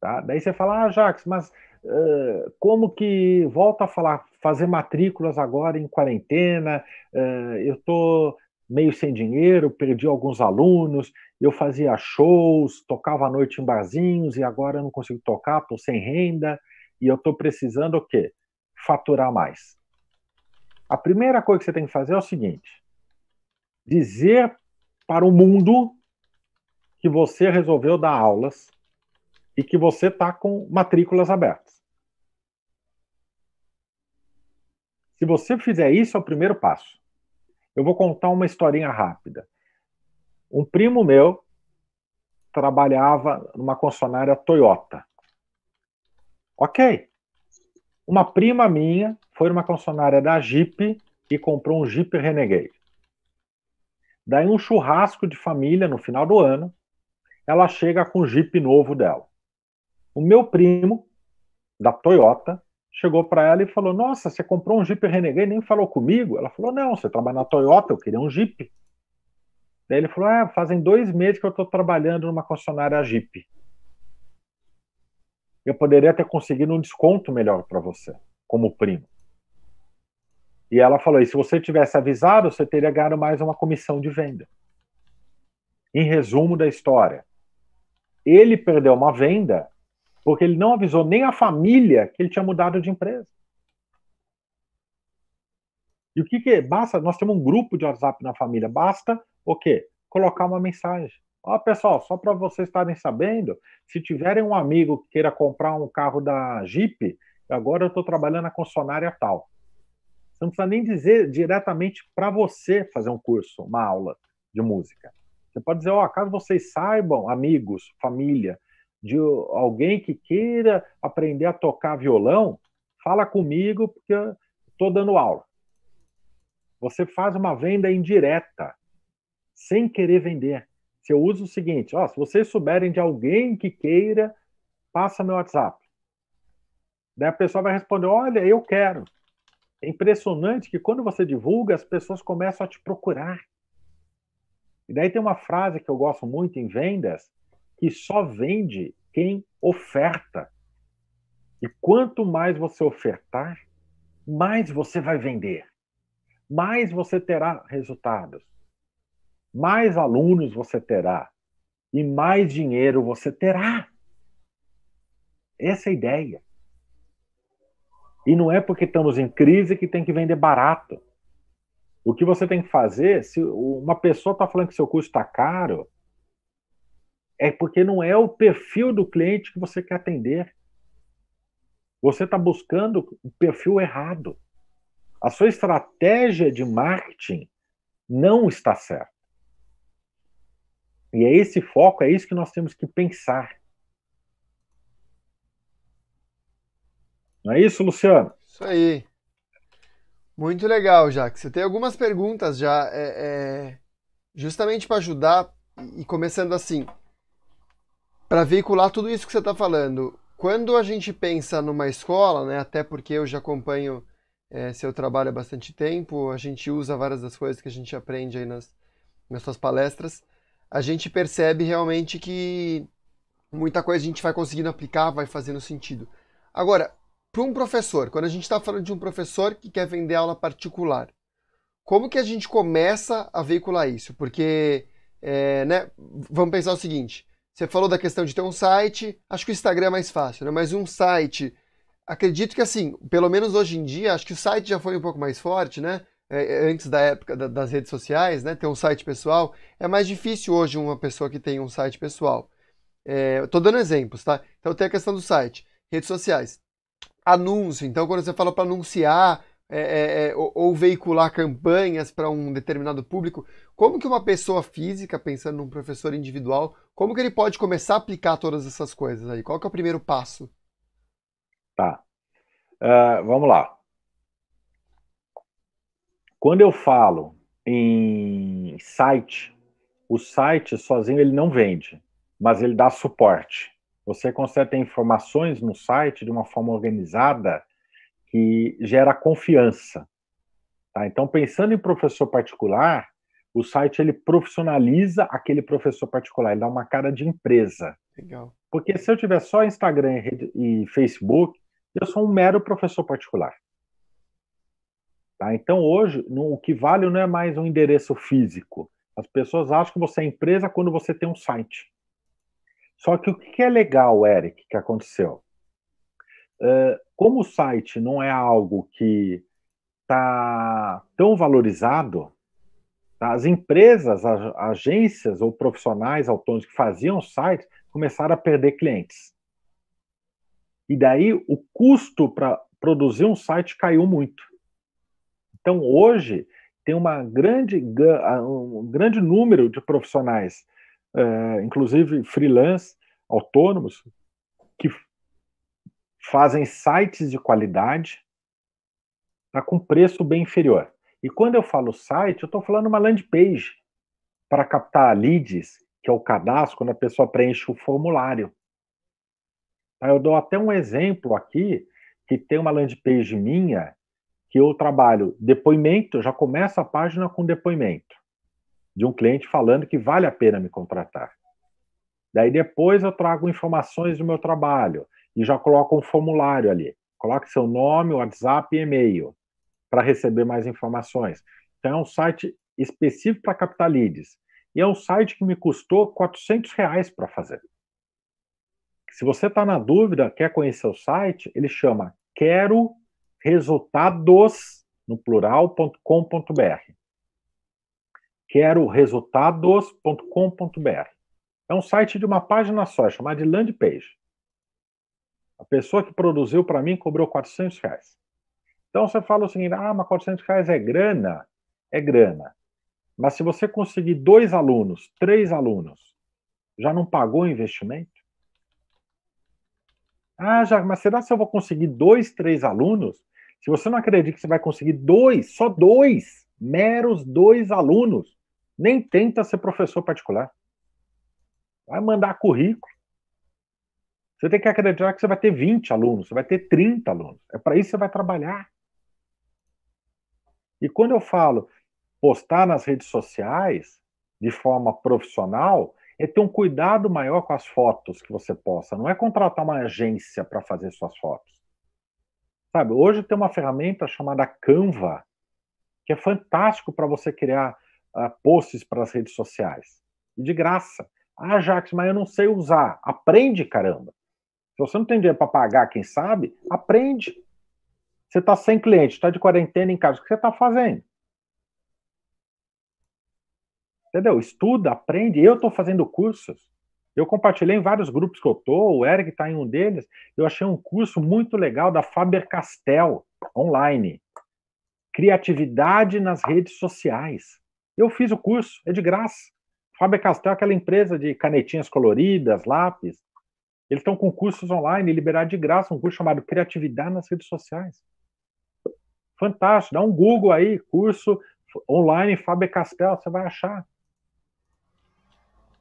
Tá? Daí você fala, ah, Jax, mas uh, como que volta a falar, fazer matrículas agora em quarentena? Uh, eu estou meio sem dinheiro, perdi alguns alunos, eu fazia shows, tocava à noite em barzinhos e agora eu não consigo tocar, estou sem renda e eu estou precisando o quê? Faturar mais. A primeira coisa que você tem que fazer é o seguinte: dizer para o mundo que você resolveu dar aulas e que você está com matrículas abertas. Se você fizer isso, é o primeiro passo. Eu vou contar uma historinha rápida. Um primo meu trabalhava numa concessionária Toyota. Ok. Uma prima minha foi numa concessionária da Jeep e comprou um Jeep Renegade. Daí um churrasco de família no final do ano ela chega com o Jeep novo dela. O meu primo, da Toyota, chegou para ela e falou: Nossa, você comprou um Jeep Renegade e nem falou comigo? Ela falou: Não, você trabalha na Toyota, eu queria um Jeep. Daí ele falou: ah, fazem dois meses que eu estou trabalhando numa concessionária Jeep. Eu poderia ter conseguido um desconto melhor para você, como primo. E ela falou: e se você tivesse avisado, você teria ganhado mais uma comissão de venda. Em resumo da história, ele perdeu uma venda porque ele não avisou nem a família que ele tinha mudado de empresa. E o que que é? basta? Nós temos um grupo de WhatsApp na família. Basta o quê? Colocar uma mensagem. Ó, oh, pessoal, só para vocês estarem sabendo, se tiverem um amigo que queira comprar um carro da Jeep, agora eu estou trabalhando na concessionária tal. Você não precisa nem dizer diretamente para você fazer um curso, uma aula de música. Você pode dizer, ó, oh, caso vocês saibam, amigos, família, de alguém que queira aprender a tocar violão, fala comigo, porque eu estou dando aula. Você faz uma venda indireta, sem querer vender. Se eu uso o seguinte, ó, se vocês souberem de alguém que queira, passa meu WhatsApp. Daí a pessoa vai responder, olha, eu quero. É impressionante que quando você divulga, as pessoas começam a te procurar. E daí tem uma frase que eu gosto muito em vendas, que só vende quem oferta. E quanto mais você ofertar, mais você vai vender, mais você terá resultados, mais alunos você terá e mais dinheiro você terá. Essa é a ideia. E não é porque estamos em crise que tem que vender barato. O que você tem que fazer, se uma pessoa está falando que seu custo está caro, é porque não é o perfil do cliente que você quer atender. Você está buscando o perfil errado. A sua estratégia de marketing não está certa. E é esse foco, é isso que nós temos que pensar. Não é isso, Luciano? Isso aí. Muito legal, Jacques Você tem algumas perguntas já, é, é, justamente para ajudar e começando assim, para veicular tudo isso que você está falando. Quando a gente pensa numa escola, né, até porque eu já acompanho é, seu trabalho há bastante tempo, a gente usa várias das coisas que a gente aprende aí nas, nas suas palestras, a gente percebe realmente que muita coisa a gente vai conseguindo aplicar, vai fazendo sentido. Agora, para um professor, quando a gente está falando de um professor que quer vender aula particular, como que a gente começa a veicular isso? Porque, é, né, vamos pensar o seguinte, você falou da questão de ter um site, acho que o Instagram é mais fácil, né, mas um site, acredito que assim, pelo menos hoje em dia, acho que o site já foi um pouco mais forte, né, é, é, antes da época das redes sociais, né, ter um site pessoal, é mais difícil hoje uma pessoa que tem um site pessoal. Estou é, dando exemplos, tá? Então tem a questão do site, redes sociais anúncio. Então, quando você fala para anunciar é, é, é, ou, ou, veicular campanhas para um determinado público, como que uma pessoa física, pensando num professor individual, como que ele pode começar a aplicar todas essas coisas aí? Qual que é o primeiro passo? Tá. Uh, vamos lá. Quando eu falo em site, o site sozinho ele não vende, mas ele dá suporte. Você consegue ter informações no site de uma forma organizada que gera confiança. Tá? Então, pensando em professor particular, o site ele profissionaliza aquele professor particular, ele dá uma cara de empresa. Legal. Porque se eu tiver só Instagram e Facebook, eu sou um mero professor particular. Tá? Então, hoje, no, o que vale não é mais um endereço físico. As pessoas acham que você é empresa quando você tem um site. Só que o que é legal, Eric, que aconteceu? É, como o site não é algo que está tão valorizado, tá? as empresas, as agências ou profissionais autônomos que faziam sites começaram a perder clientes. E daí o custo para produzir um site caiu muito. Então hoje tem uma grande, um grande número de profissionais é, inclusive freelance, autônomos, que fazem sites de qualidade tá, com preço bem inferior. E quando eu falo site, eu estou falando uma landing page para captar leads, que é o cadastro, quando a pessoa preenche o formulário. Tá, eu dou até um exemplo aqui, que tem uma landing page minha, que eu trabalho depoimento, já começo a página com depoimento de um cliente falando que vale a pena me contratar. Daí depois eu trago informações do meu trabalho e já coloco um formulário ali. Coloque seu nome, WhatsApp e e-mail para receber mais informações. Então é um site específico para captar leads. E é um site que me custou 400 reais para fazer. Se você está na dúvida, quer conhecer o site, ele chama quero resultados, no plural.com.br quero resultados.com.br. É um site de uma página só, é chamado de Land Page. A pessoa que produziu para mim cobrou 400 reais. Então você fala o seguinte: ah, mas 400 reais é grana? É grana. Mas se você conseguir dois alunos, três alunos, já não pagou o investimento? Ah, já, mas será que eu vou conseguir dois, três alunos? Se você não acredita que você vai conseguir dois, só dois, meros dois alunos, nem tenta ser professor particular. Vai mandar currículo. Você tem que acreditar que você vai ter 20 alunos, você vai ter 30 alunos. É para isso que você vai trabalhar. E quando eu falo postar nas redes sociais de forma profissional, é ter um cuidado maior com as fotos que você posta. Não é contratar uma agência para fazer suas fotos. Sabe, hoje tem uma ferramenta chamada Canva, que é fantástico para você criar uh, posts para as redes sociais. E de graça. Ah, Jax, mas eu não sei usar. Aprende, caramba. Se você não tem dinheiro para pagar, quem sabe, aprende. Você está sem cliente, está de quarentena em casa, o que você está fazendo? Entendeu? Estuda, aprende. Eu estou fazendo cursos. Eu compartilhei em vários grupos que eu estou, o Eric está em um deles. Eu achei um curso muito legal da Faber Castell, online. Criatividade nas redes sociais. Eu fiz o curso, é de graça. Faber Castell, aquela empresa de canetinhas coloridas, lápis, eles estão com cursos online, liberados de graça um curso chamado Criatividade nas Redes Sociais. Fantástico, dá um Google aí, curso online Faber Castell, você vai achar.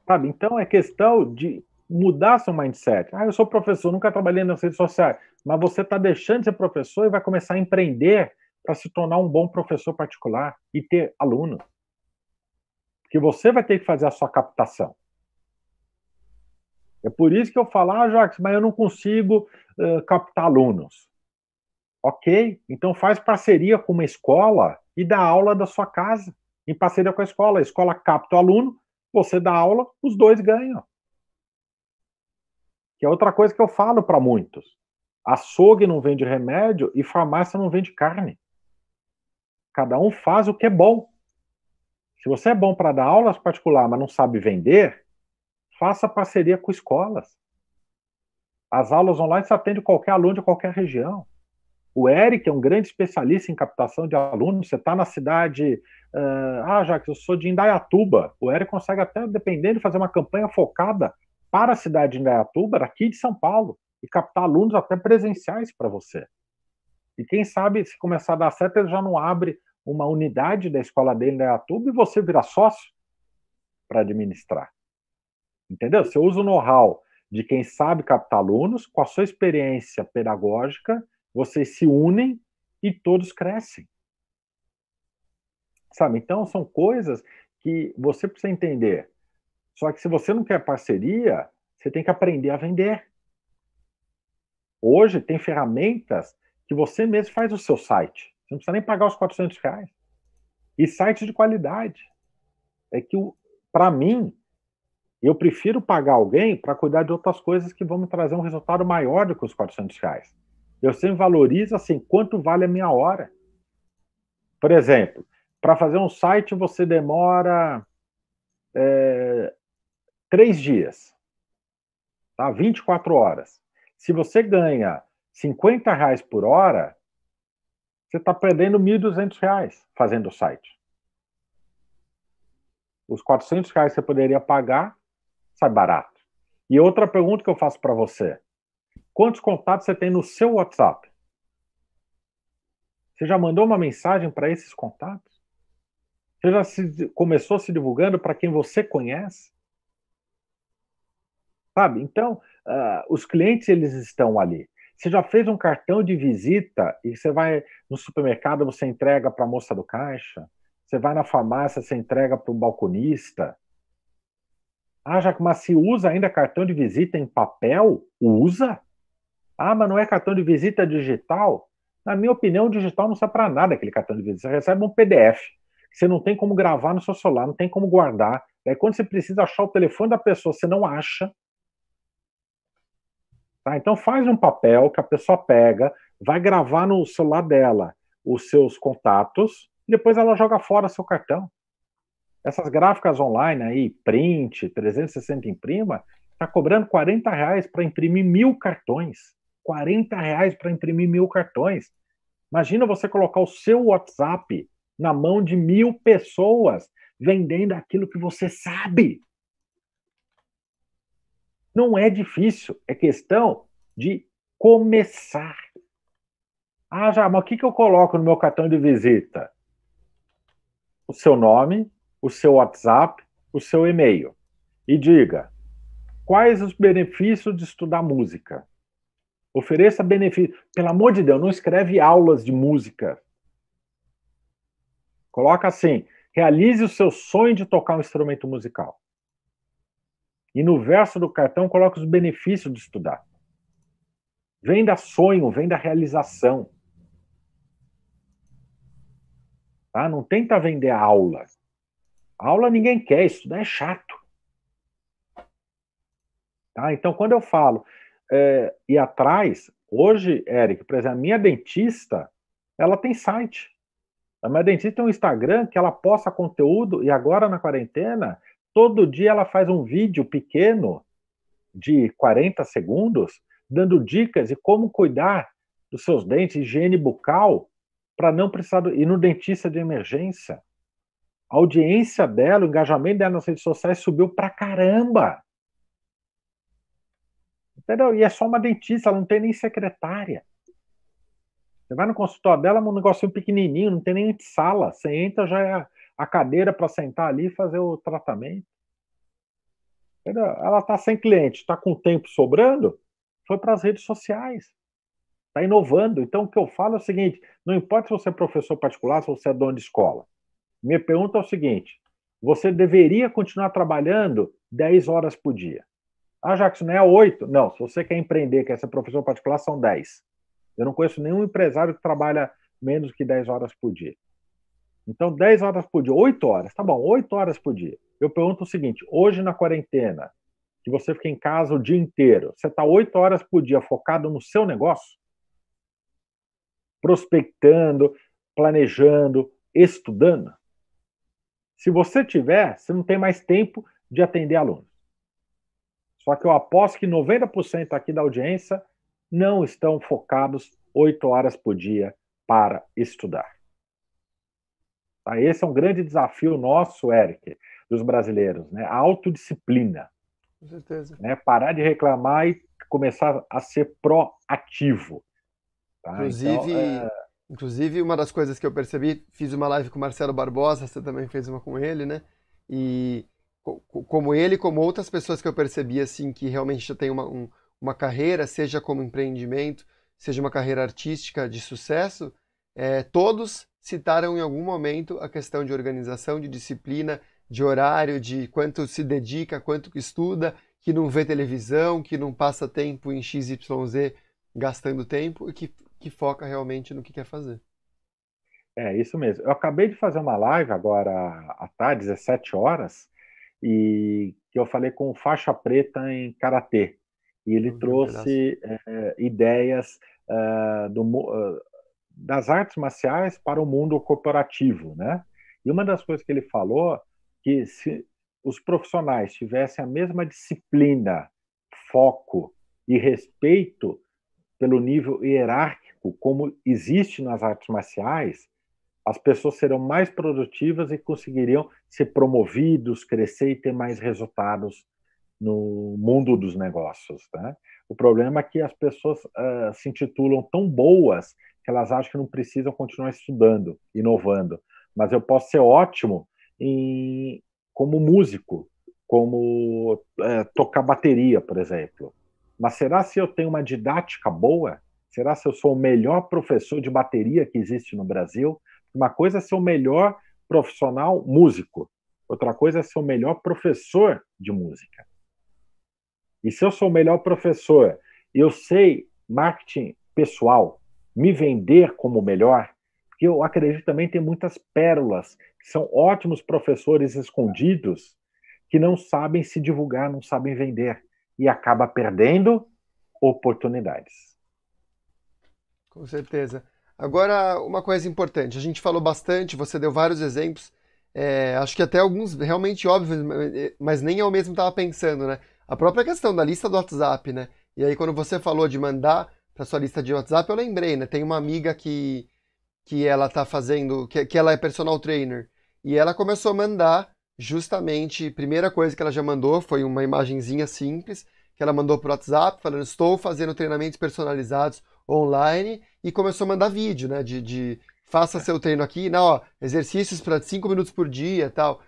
Sabe? Então é questão de mudar seu mindset. Ah, eu sou professor, nunca trabalhei nas redes sociais, mas você está deixando de ser professor e vai começar a empreender para se tornar um bom professor particular e ter aluno. Porque você vai ter que fazer a sua captação. É por isso que eu falo, ah, Jacques, mas eu não consigo uh, captar alunos. Ok, então faz parceria com uma escola e dá aula da sua casa, em parceria com a escola. A escola capta o aluno, você dá aula, os dois ganham. Que é outra coisa que eu falo para muitos. Açougue não vende remédio e farmácia não vende carne. Cada um faz o que é bom. Se você é bom para dar aulas particular, mas não sabe vender, faça parceria com escolas. As aulas online você atende qualquer aluno de qualquer região. O Eric é um grande especialista em captação de alunos. Você está na cidade. Uh, ah, Jacques, eu sou de Indaiatuba. O Eric consegue até, dependendo, fazer uma campanha focada para a cidade de Indaiatuba, aqui de São Paulo, e captar alunos até presenciais para você. E quem sabe, se começar a dar certo, ele já não abre uma unidade da escola dele em Dayatuba e você vira sócio para administrar. Entendeu? Você usa o know-how de quem sabe captar alunos, com a sua experiência pedagógica, vocês se unem e todos crescem. Sabe? Então, são coisas que você precisa entender. Só que se você não quer parceria, você tem que aprender a vender. Hoje tem ferramentas que você mesmo faz o seu site. Você não precisa nem pagar os 400 reais. E sites de qualidade. É que, para mim, eu prefiro pagar alguém para cuidar de outras coisas que vão me trazer um resultado maior do que os 400 reais. Eu sempre valorizo, assim, quanto vale a minha hora. Por exemplo, para fazer um site você demora é, três dias, tá? 24 horas. Se você ganha 50 reais por hora, você está perdendo R$ 1.200 fazendo o site. Os R$ reais você poderia pagar, sai barato. E outra pergunta que eu faço para você: quantos contatos você tem no seu WhatsApp? Você já mandou uma mensagem para esses contatos? Você já se, começou se divulgando para quem você conhece? Sabe? Então, uh, os clientes eles estão ali. Você já fez um cartão de visita e você vai no supermercado, você entrega para a moça do caixa? Você vai na farmácia, você entrega para o balconista? Ah, já, mas se usa ainda cartão de visita em papel? Usa? Ah, mas não é cartão de visita digital? Na minha opinião, o digital não serve para nada aquele cartão de visita. Você recebe um PDF que você não tem como gravar no seu celular, não tem como guardar. Daí é quando você precisa achar o telefone da pessoa, você não acha. Tá? Então faz um papel que a pessoa pega, vai gravar no celular dela os seus contatos, e depois ela joga fora seu cartão. Essas gráficas online aí, print, 360 imprima, está cobrando 40 reais para imprimir mil cartões. 40 reais para imprimir mil cartões. Imagina você colocar o seu WhatsApp na mão de mil pessoas vendendo aquilo que você sabe. Não é difícil, é questão de começar. Ah, já, mas o que, que eu coloco no meu cartão de visita? O seu nome, o seu WhatsApp, o seu e-mail. E diga: quais os benefícios de estudar música? Ofereça benefícios. Pelo amor de Deus, não escreve aulas de música. Coloca assim: realize o seu sonho de tocar um instrumento musical. E no verso do cartão coloca os benefícios de estudar. Vem da sonho, vem da realização. Tá? Não tenta vender a aula. aula ninguém quer, estudar é chato. Tá? Então, quando eu falo é, e atrás, hoje, Eric, por exemplo, a minha dentista, ela tem site. A minha dentista tem um Instagram que ela posta conteúdo e agora na quarentena Todo dia ela faz um vídeo pequeno de 40 segundos dando dicas e como cuidar dos seus dentes, higiene bucal, para não precisar do... ir no dentista de emergência. A audiência dela, o engajamento dela nas redes sociais subiu pra caramba. Entendeu? E é só uma dentista, ela não tem nem secretária. Você vai no consultório dela, é um negocinho pequenininho, não tem nem sala. Você entra, já é a cadeira para sentar ali e fazer o tratamento. Ela está sem cliente, está com tempo sobrando, foi para as redes sociais. Está inovando. Então, o que eu falo é o seguinte: não importa se você é professor particular, se você é dono de escola. Minha pergunta é o seguinte: você deveria continuar trabalhando 10 horas por dia. Ah, Jackson, não é 8? Não, se você quer empreender, quer ser professor particular, são 10. Eu não conheço nenhum empresário que trabalha menos que 10 horas por dia. Então, 10 horas por dia, 8 horas, tá bom, 8 horas por dia. Eu pergunto o seguinte: hoje na quarentena, que você fica em casa o dia inteiro, você está 8 horas por dia focado no seu negócio? Prospectando, planejando, estudando? Se você tiver, você não tem mais tempo de atender alunos. Só que eu aposto que 90% aqui da audiência não estão focados 8 horas por dia para estudar. Tá? Esse é um grande desafio nosso, Eric, dos brasileiros, né? A autodisciplina. Com certeza. Né? Parar de reclamar e começar a ser proativo. Tá? Inclusive, então, é... inclusive, uma das coisas que eu percebi, fiz uma live com o Marcelo Barbosa, você também fez uma com ele, né? E como ele, como outras pessoas que eu percebi, assim, que realmente já tem uma, um, uma carreira, seja como empreendimento, seja uma carreira artística de sucesso, é, todos citaram em algum momento a questão de organização, de disciplina, de horário, de quanto se dedica, quanto que estuda, que não vê televisão, que não passa tempo em XYZ gastando tempo e que, que foca realmente no que quer fazer. É, isso mesmo. Eu acabei de fazer uma live agora à tarde, 17 horas, e que eu falei com faixa preta em karatê. E ele trouxe é, é, ideias é, do, ah, das artes marciais para o mundo corporativo, né? E uma das coisas que ele falou que se os profissionais tivessem a mesma disciplina, foco e respeito pelo nível hierárquico como existe nas artes marciais, as pessoas serão mais produtivas e conseguiriam ser promovidos, crescer e ter mais resultados no mundo dos negócios. Né? O problema é que as pessoas uh, se intitulam tão boas elas acham que não precisam continuar estudando, inovando. Mas eu posso ser ótimo em, como músico, como é, tocar bateria, por exemplo. Mas será se eu tenho uma didática boa? Será se eu sou o melhor professor de bateria que existe no Brasil? Uma coisa é ser o melhor profissional músico, outra coisa é ser o melhor professor de música. E se eu sou o melhor professor, eu sei marketing pessoal, me vender como melhor, porque eu acredito também tem muitas pérolas, que são ótimos professores escondidos, que não sabem se divulgar, não sabem vender, e acaba perdendo oportunidades. Com certeza. Agora, uma coisa importante, a gente falou bastante, você deu vários exemplos, é, acho que até alguns realmente óbvios, mas nem é eu mesmo estava pensando, né? A própria questão da lista do WhatsApp, né? E aí, quando você falou de mandar para sua lista de WhatsApp, eu lembrei, né? Tem uma amiga que, que ela tá fazendo, que, que ela é personal trainer, e ela começou a mandar justamente, primeira coisa que ela já mandou foi uma imagenzinha simples, que ela mandou pro WhatsApp, falando, estou fazendo treinamentos personalizados online, e começou a mandar vídeo, né, de, de faça é. seu treino aqui, não, ó, exercícios para cinco minutos por dia tal.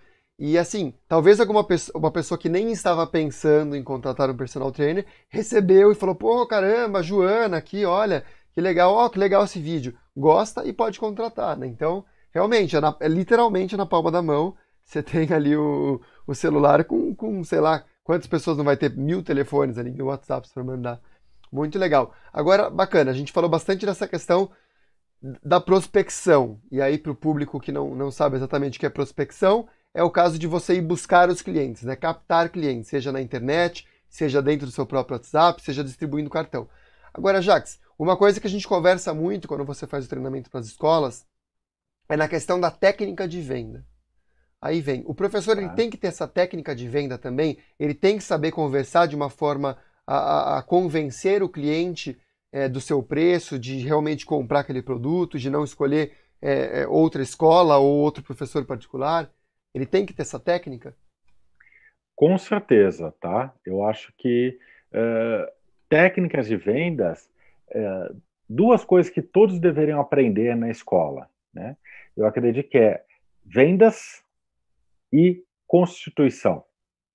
E assim, talvez alguma pessoa, uma pessoa que nem estava pensando em contratar um personal trainer recebeu e falou: pô, caramba, Joana aqui, olha, que legal, ó, que legal esse vídeo. Gosta e pode contratar, né? Então, realmente, é, na, é literalmente na palma da mão. Você tem ali o, o celular com, com, sei lá, quantas pessoas não vai ter mil telefones ali, mil WhatsApps para mandar. Muito legal. Agora, bacana, a gente falou bastante dessa questão da prospecção. E aí, para o público que não, não sabe exatamente o que é prospecção, é o caso de você ir buscar os clientes, né? captar clientes, seja na internet, seja dentro do seu próprio WhatsApp, seja distribuindo cartão. Agora, Jax, uma coisa que a gente conversa muito quando você faz o treinamento para as escolas é na questão da técnica de venda. Aí vem, o professor ele ah. tem que ter essa técnica de venda também, ele tem que saber conversar de uma forma a, a, a convencer o cliente é, do seu preço, de realmente comprar aquele produto, de não escolher é, outra escola ou outro professor particular. Ele tem que ter essa técnica? Com certeza, tá? Eu acho que uh, técnicas de vendas, uh, duas coisas que todos deveriam aprender na escola, né? Eu acredito que é vendas e Constituição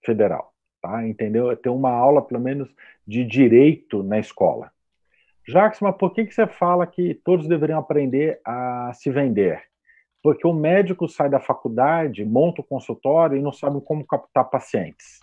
Federal, tá? Entendeu? É ter uma aula, pelo menos, de direito na escola. Jackson, mas por que, que você fala que todos deveriam aprender a se vender? Porque o médico sai da faculdade, monta o consultório e não sabe como captar pacientes.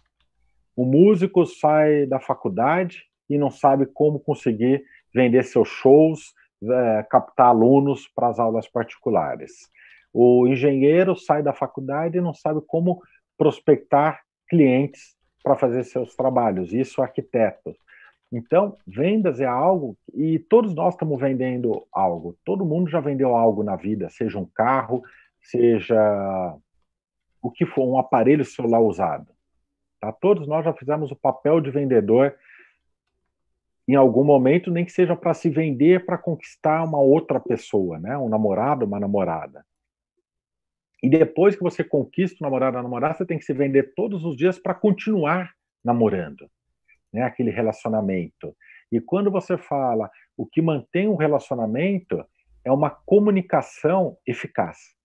O músico sai da faculdade e não sabe como conseguir vender seus shows, é, captar alunos para as aulas particulares. O engenheiro sai da faculdade e não sabe como prospectar clientes para fazer seus trabalhos. Isso é arquiteto. Então, vendas é algo e todos nós estamos vendendo algo. Todo mundo já vendeu algo na vida, seja um carro, seja o que for, um aparelho celular usado. Tá? Todos nós já fizemos o papel de vendedor em algum momento, nem que seja para se vender, para conquistar uma outra pessoa, né? um namorado, uma namorada. E depois que você conquista o namorado, ou a namorada, você tem que se vender todos os dias para continuar namorando né, aquele relacionamento. E quando você fala o que mantém um relacionamento é uma comunicação eficaz.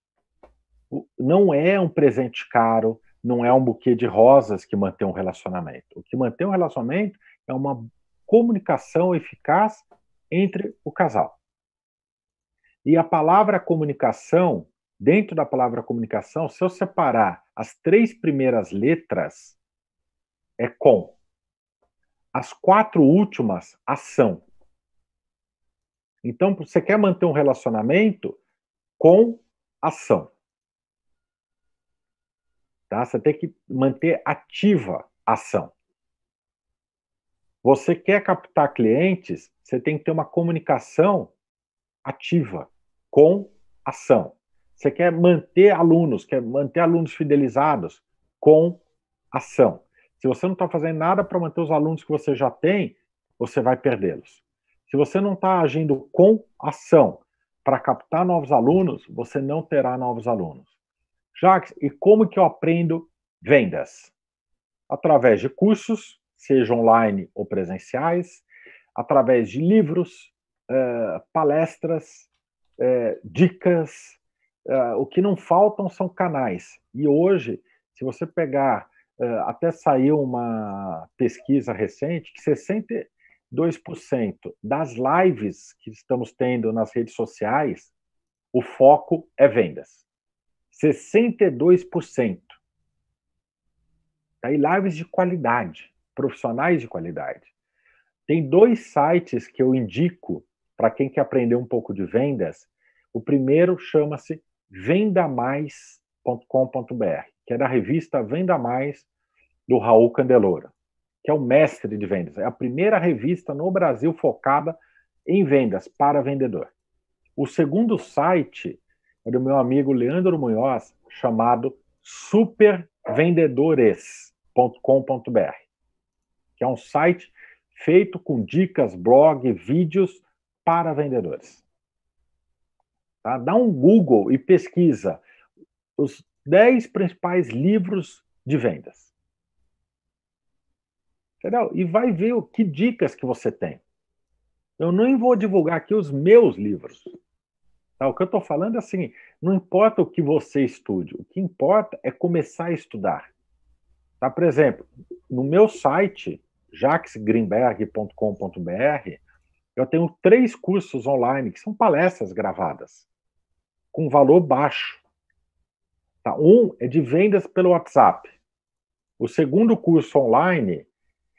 Não é um presente caro, não é um buquê de rosas que mantém um relacionamento. O que mantém um relacionamento é uma comunicação eficaz entre o casal. E a palavra comunicação, dentro da palavra comunicação, se eu separar as três primeiras letras, é com. As quatro últimas, ação. Então, você quer manter um relacionamento com ação. Tá? Você tem que manter ativa a ação. Você quer captar clientes, você tem que ter uma comunicação ativa com ação. Você quer manter alunos, quer manter alunos fidelizados com ação. Se você não está fazendo nada para manter os alunos que você já tem, você vai perdê-los. Se você não está agindo com ação para captar novos alunos, você não terá novos alunos. Jacques, e como que eu aprendo vendas? Através de cursos, seja online ou presenciais, através de livros, eh, palestras, eh, dicas. Eh, o que não faltam são canais. E hoje, se você pegar é, até saiu uma pesquisa recente que 62% das lives que estamos tendo nas redes sociais, o foco é vendas. 62%. Tá aí lives de qualidade, profissionais de qualidade. Tem dois sites que eu indico para quem quer aprender um pouco de vendas. O primeiro chama-se vendamais.com.br que é da revista Venda Mais, do Raul Candelora, que é o mestre de vendas. É a primeira revista no Brasil focada em vendas para vendedor. O segundo site é do meu amigo Leandro Munhoz, chamado supervendedores.com.br, que é um site feito com dicas, blog, vídeos para vendedores. Tá? Dá um Google e pesquisa os dez principais livros de vendas. Entendeu? E vai ver o que dicas que você tem. Eu não vou divulgar aqui os meus livros. Tá? O que eu estou falando é assim: não importa o que você estude, o que importa é começar a estudar. Tá? Por exemplo, no meu site, jaxgreenberg.com.br, eu tenho três cursos online, que são palestras gravadas, com valor baixo. Tá? Um é de vendas pelo WhatsApp. O segundo curso online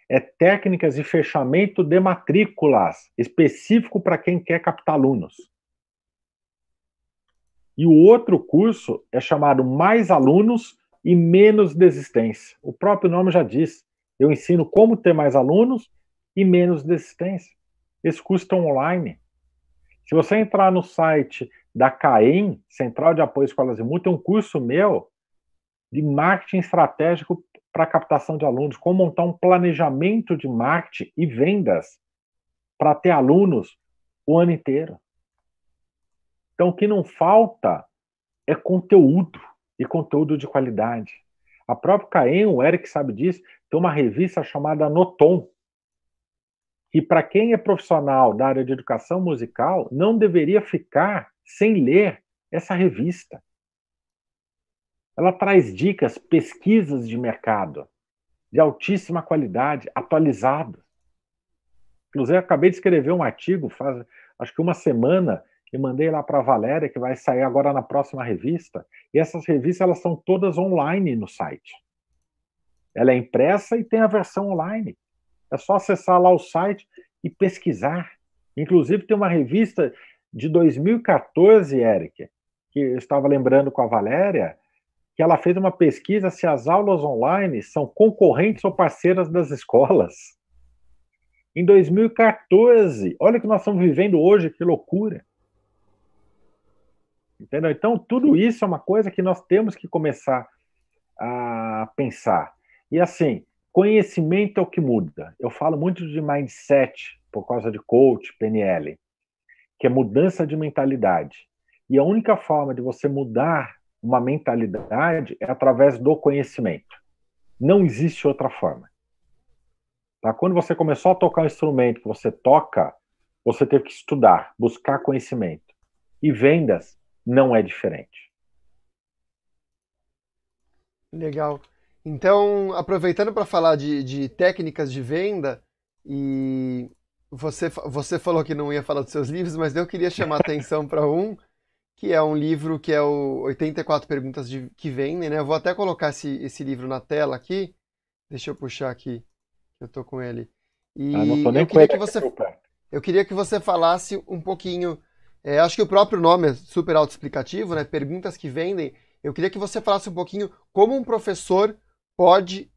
é técnicas de fechamento de matrículas, específico para quem quer captar alunos. E o outro curso é chamado Mais Alunos e Menos Desistência. O próprio nome já diz. Eu ensino como ter mais alunos e menos desistência. Esse curso está é online. Se você entrar no site da CAEM, Central de Apoio Escolas e tem um curso meu de marketing estratégico para captação de alunos, como montar um planejamento de marketing e vendas para ter alunos o ano inteiro. Então, o que não falta é conteúdo e conteúdo de qualidade. A própria CAEM, o Eric sabe disso, tem uma revista chamada Noton, que para quem é profissional da área de educação musical não deveria ficar sem ler essa revista. Ela traz dicas, pesquisas de mercado de altíssima qualidade, atualizadas. Inclusive, acabei de escrever um artigo, faz acho que uma semana, e mandei lá para a Valéria, que vai sair agora na próxima revista. E essas revistas elas são todas online no site. Ela é impressa e tem a versão online. É só acessar lá o site e pesquisar. Inclusive, tem uma revista de 2014, Eric, que eu estava lembrando com a Valéria, que ela fez uma pesquisa se as aulas online são concorrentes ou parceiras das escolas. Em 2014, olha o que nós estamos vivendo hoje, que loucura. Entendeu? Então, tudo isso é uma coisa que nós temos que começar a pensar. E assim, Conhecimento é o que muda. Eu falo muito de mindset por causa de coach, PNL, que é mudança de mentalidade. E a única forma de você mudar uma mentalidade é através do conhecimento. Não existe outra forma. Tá? Quando você começou a tocar um instrumento que você toca, você teve que estudar, buscar conhecimento. E vendas não é diferente. Legal. Então, aproveitando para falar de, de, técnicas de venda, e você, você falou que não ia falar dos seus livros, mas eu queria chamar a atenção para um, que é um livro que é o 84 Perguntas de, que Vendem, né? Eu vou até colocar esse, esse livro na tela aqui. Deixa eu puxar aqui, eu tô com ele. E ah, não tô nem eu queria que você eu queria que você falasse um pouquinho. É, acho que o próprio nome é super autoexplicativo, né? Perguntas que vendem. Eu queria que você falasse um pouquinho como um professor pode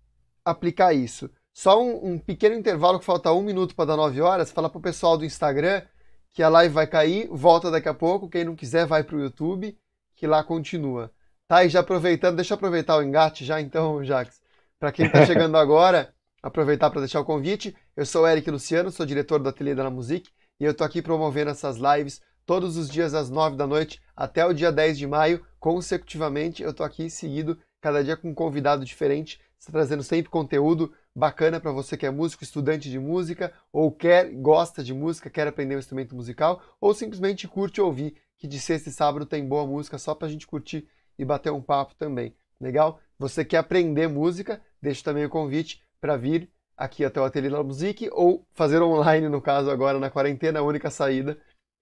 aplicar isso. Só um, um pequeno intervalo que falta um minuto para dar 9 horas, falar para o pessoal do Instagram que a live vai cair, volta daqui a pouco. Quem não quiser, vai para o YouTube, que lá continua. Tá, e já aproveitando, deixa eu aproveitar o engate já então, Jax. Para quem está chegando agora, aproveitar para deixar o convite. Eu sou o Eric Luciano, sou diretor do Ateliê da La Musique e eu estou aqui promovendo essas lives todos os dias às 9 da noite até o dia 10 de maio, consecutivamente. Eu estou aqui seguido cada dia com um convidado diferente, tá trazendo sempre conteúdo bacana para você que é músico, estudante de música, ou quer, gosta de música, quer aprender um instrumento musical, ou simplesmente curte ouvir, que de sexta e sábado tem boa música só para a gente curtir e bater um papo também. Legal? Você quer aprender música? Deixo também o convite para vir aqui até o Ateliê La Musique ou fazer online, no caso agora na quarentena, a única saída,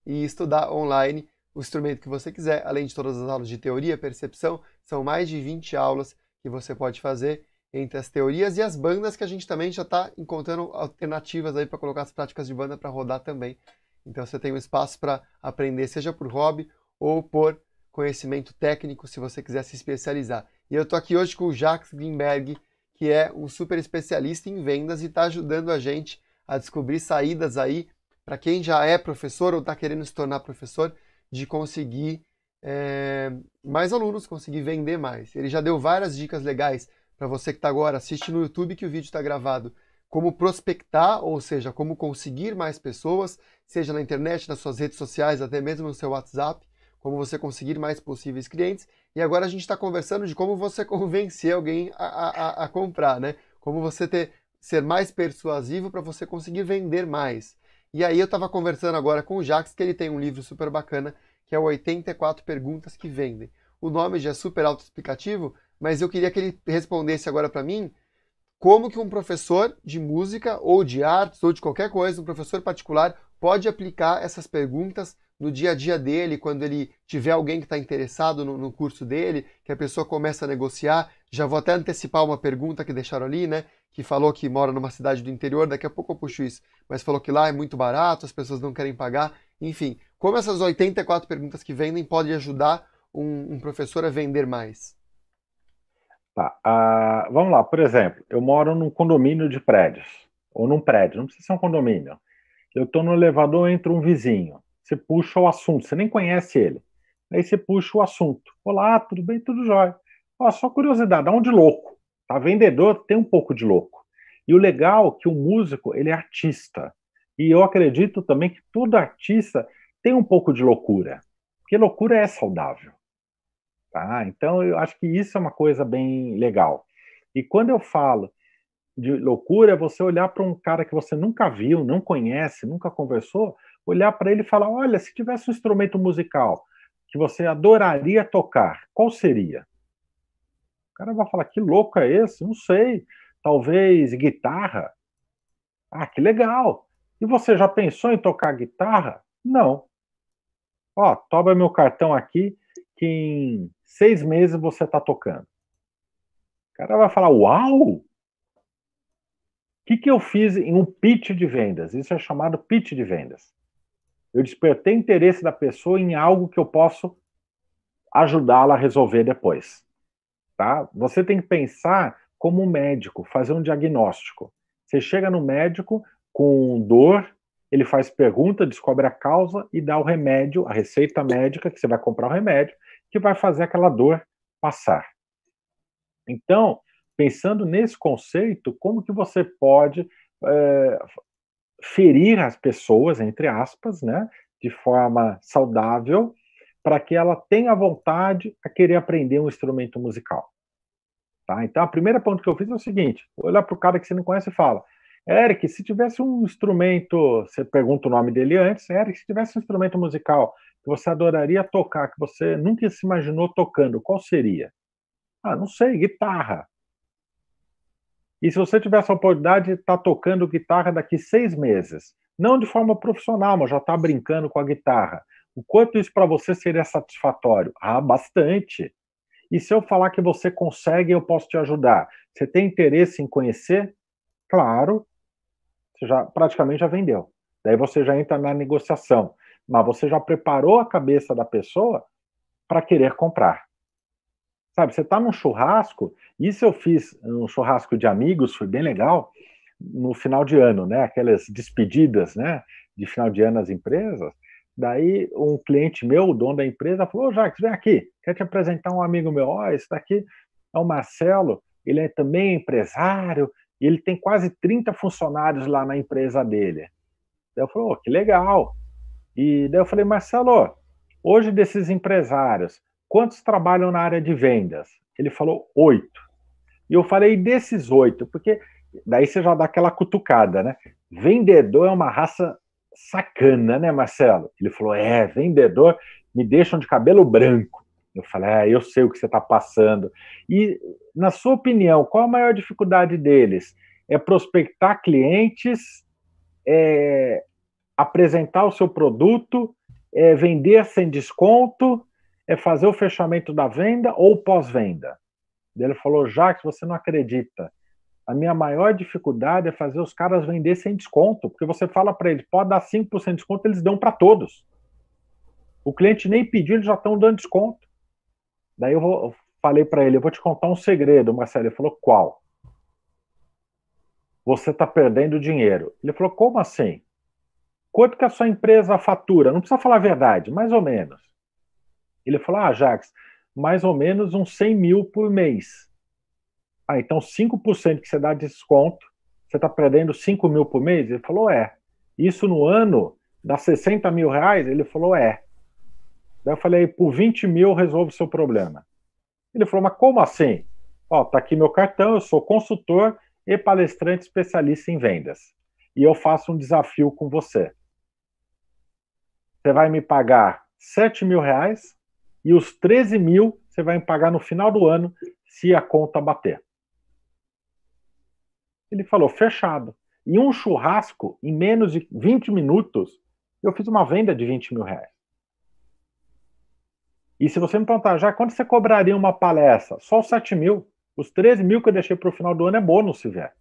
e estudar online o instrumento que você quiser, além de todas as aulas de teoria e percepção, são mais de 20 aulas que você pode fazer entre as teorias e as bandas que a gente também já está encontrando alternativas aí para colocar as práticas de banda para rodar também. Então você tem um espaço para aprender, seja por hobby ou por conhecimento técnico, se você quiser se especializar. E eu estou aqui hoje com o Jacques Greenberg, que é um super especialista em vendas e está ajudando a gente a descobrir saídas aí para quem já é professor ou está querendo se tornar professor de conseguir é, mais alunos, conseguir vender mais. Ele já deu várias dicas legais para você que está agora, assiste no YouTube que o vídeo está gravado, como prospectar, ou seja, como conseguir mais pessoas, seja na internet, nas suas redes sociais, até mesmo no seu WhatsApp, como você conseguir mais possíveis clientes. E agora a gente está conversando de como você convencer alguém a, a, a comprar, né? Como você ter, ser mais persuasivo para você conseguir vender mais. E aí eu estava conversando agora com o Jax, que ele tem um livro super bacana, que é 84 Perguntas que Vendem. O nome já é super autoexplicativo, mas eu queria que ele respondesse agora para mim como que um professor de música ou de artes ou de qualquer coisa, um professor particular, pode aplicar essas perguntas no dia a dia dele, quando ele tiver alguém que está interessado no, no, curso dele, que a pessoa começa a negociar. Já vou até antecipar uma pergunta que deixaram ali, né? Que falou que mora numa cidade do interior, daqui a pouco eu puxo isso, mas falou que lá é muito barato, as pessoas não querem pagar. Enfim, como essas 84 perguntas que vendem podem ajudar um, um professor a vender mais? Tá. Ah, vamos lá, por exemplo, eu moro num condomínio de prédios, ou num prédio, não precisa ser um condomínio. Eu estou no elevador, entre um vizinho você puxa o assunto, você nem conhece ele. Aí você puxa o assunto. Olá, tudo bem? Tudo jóia. Ó, só curiosidade, dá um de louco. Tá? Vendedor tem um pouco de louco. E o legal é que o músico, ele é artista. E eu acredito também que todo artista tem um pouco de loucura. Porque loucura é saudável. Tá? Então eu acho que isso é uma coisa bem legal. E quando eu falo de loucura, é você olhar para um cara que você nunca viu, não conhece, nunca conversou, olhar para ele e falar: olha, se tivesse um instrumento musical que você adoraria tocar, qual seria? O cara vai falar: que louco é esse? Não sei. Talvez guitarra. Ah, que legal. E você já pensou em tocar guitarra? Não. Ó, toma meu cartão aqui que em seis meses você está tocando. O cara vai falar: uau! O que, que eu fiz em um pitch de vendas? Isso é chamado pitch de vendas. Eu despertei interesse da pessoa em algo que eu posso ajudá-la a resolver depois. Tá? Você tem que pensar como um médico, fazer um diagnóstico. Você chega no médico com dor, ele faz pergunta, descobre a causa e dá o remédio, a receita médica que você vai comprar o remédio, que vai fazer aquela dor passar. Então, pensando nesse conceito, como que você pode é, ferir as pessoas, entre aspas, né, de forma saudável, para que ela tenha vontade a querer aprender um instrumento musical. Tá? Então, a primeira ponto que eu fiz é o seguinte: olhar para o cara que você não conhece e fala, Eric, se tivesse um instrumento, você pergunta o nome dele antes, Eric, se tivesse um instrumento musical que você adoraria tocar, que você nunca se imaginou tocando, qual seria? Ah, não sei, guitarra. E se você tivesse a oportunidade, de tá estar tocando guitarra daqui seis meses, não de forma profissional, mas já está brincando com a guitarra. O quanto isso para você seria satisfatório? Ah, bastante. E se eu falar que você consegue, eu posso te ajudar. Você tem interesse em conhecer? Claro. Você já praticamente já vendeu. Daí você já entra na negociação, mas você já preparou a cabeça da pessoa para querer comprar. Sabe, você está num churrasco, isso eu fiz um churrasco de amigos, foi bem legal, no final de ano, né? Aquelas despedidas, né? De final de ano nas empresas. Daí um cliente meu, o dono da empresa, falou: Jacques, vem aqui, quer te apresentar um amigo meu. Ó, oh, esse daqui é o Marcelo, ele é também empresário e ele tem quase 30 funcionários lá na empresa dele. Daí eu falei: oh, que legal. E daí eu falei: Marcelo, hoje desses empresários, quantos trabalham na área de vendas? Ele falou oito. E eu falei desses oito, porque daí você já dá aquela cutucada, né? Vendedor é uma raça sacana, né, Marcelo? Ele falou: é, vendedor me deixam de cabelo branco. Eu falei: é, eu sei o que você está passando. E, na sua opinião, qual a maior dificuldade deles? É prospectar clientes, é, apresentar o seu produto, é, vender sem desconto é fazer o fechamento da venda ou pós-venda. Ele falou, Jacques, você não acredita. A minha maior dificuldade é fazer os caras vender sem desconto, porque você fala para eles, pode dar 5% de desconto, eles dão para todos. O cliente nem pediu, eles já estão dando desconto. Daí eu, vou, eu falei para ele, eu vou te contar um segredo, Marcelo. Ele falou, qual? Você está perdendo dinheiro. Ele falou, como assim? Quanto que a sua empresa fatura? Não precisa falar a verdade, mais ou menos. Ele falou: Ah, Jax, mais ou menos uns 100 mil por mês. Ah, então 5% que você dá de desconto, você está perdendo 5 mil por mês? Ele falou: É. Isso no ano dá 60 mil reais? Ele falou: É. Daí eu falei: Por 20 mil resolve o seu problema. Ele falou: Mas como assim? Ó, tá aqui meu cartão, eu sou consultor e palestrante especialista em vendas. E eu faço um desafio com você. Você vai me pagar 7 mil reais e os 13 mil você vai pagar no final do ano se a conta bater. Ele falou, fechado. Em um churrasco, em menos de 20 minutos, eu fiz uma venda de 20 mil reais. E se você me perguntar, já quanto você cobraria uma palestra? Só os 7 mil. Os 13 mil que eu deixei para o final do ano é bônus, se vier.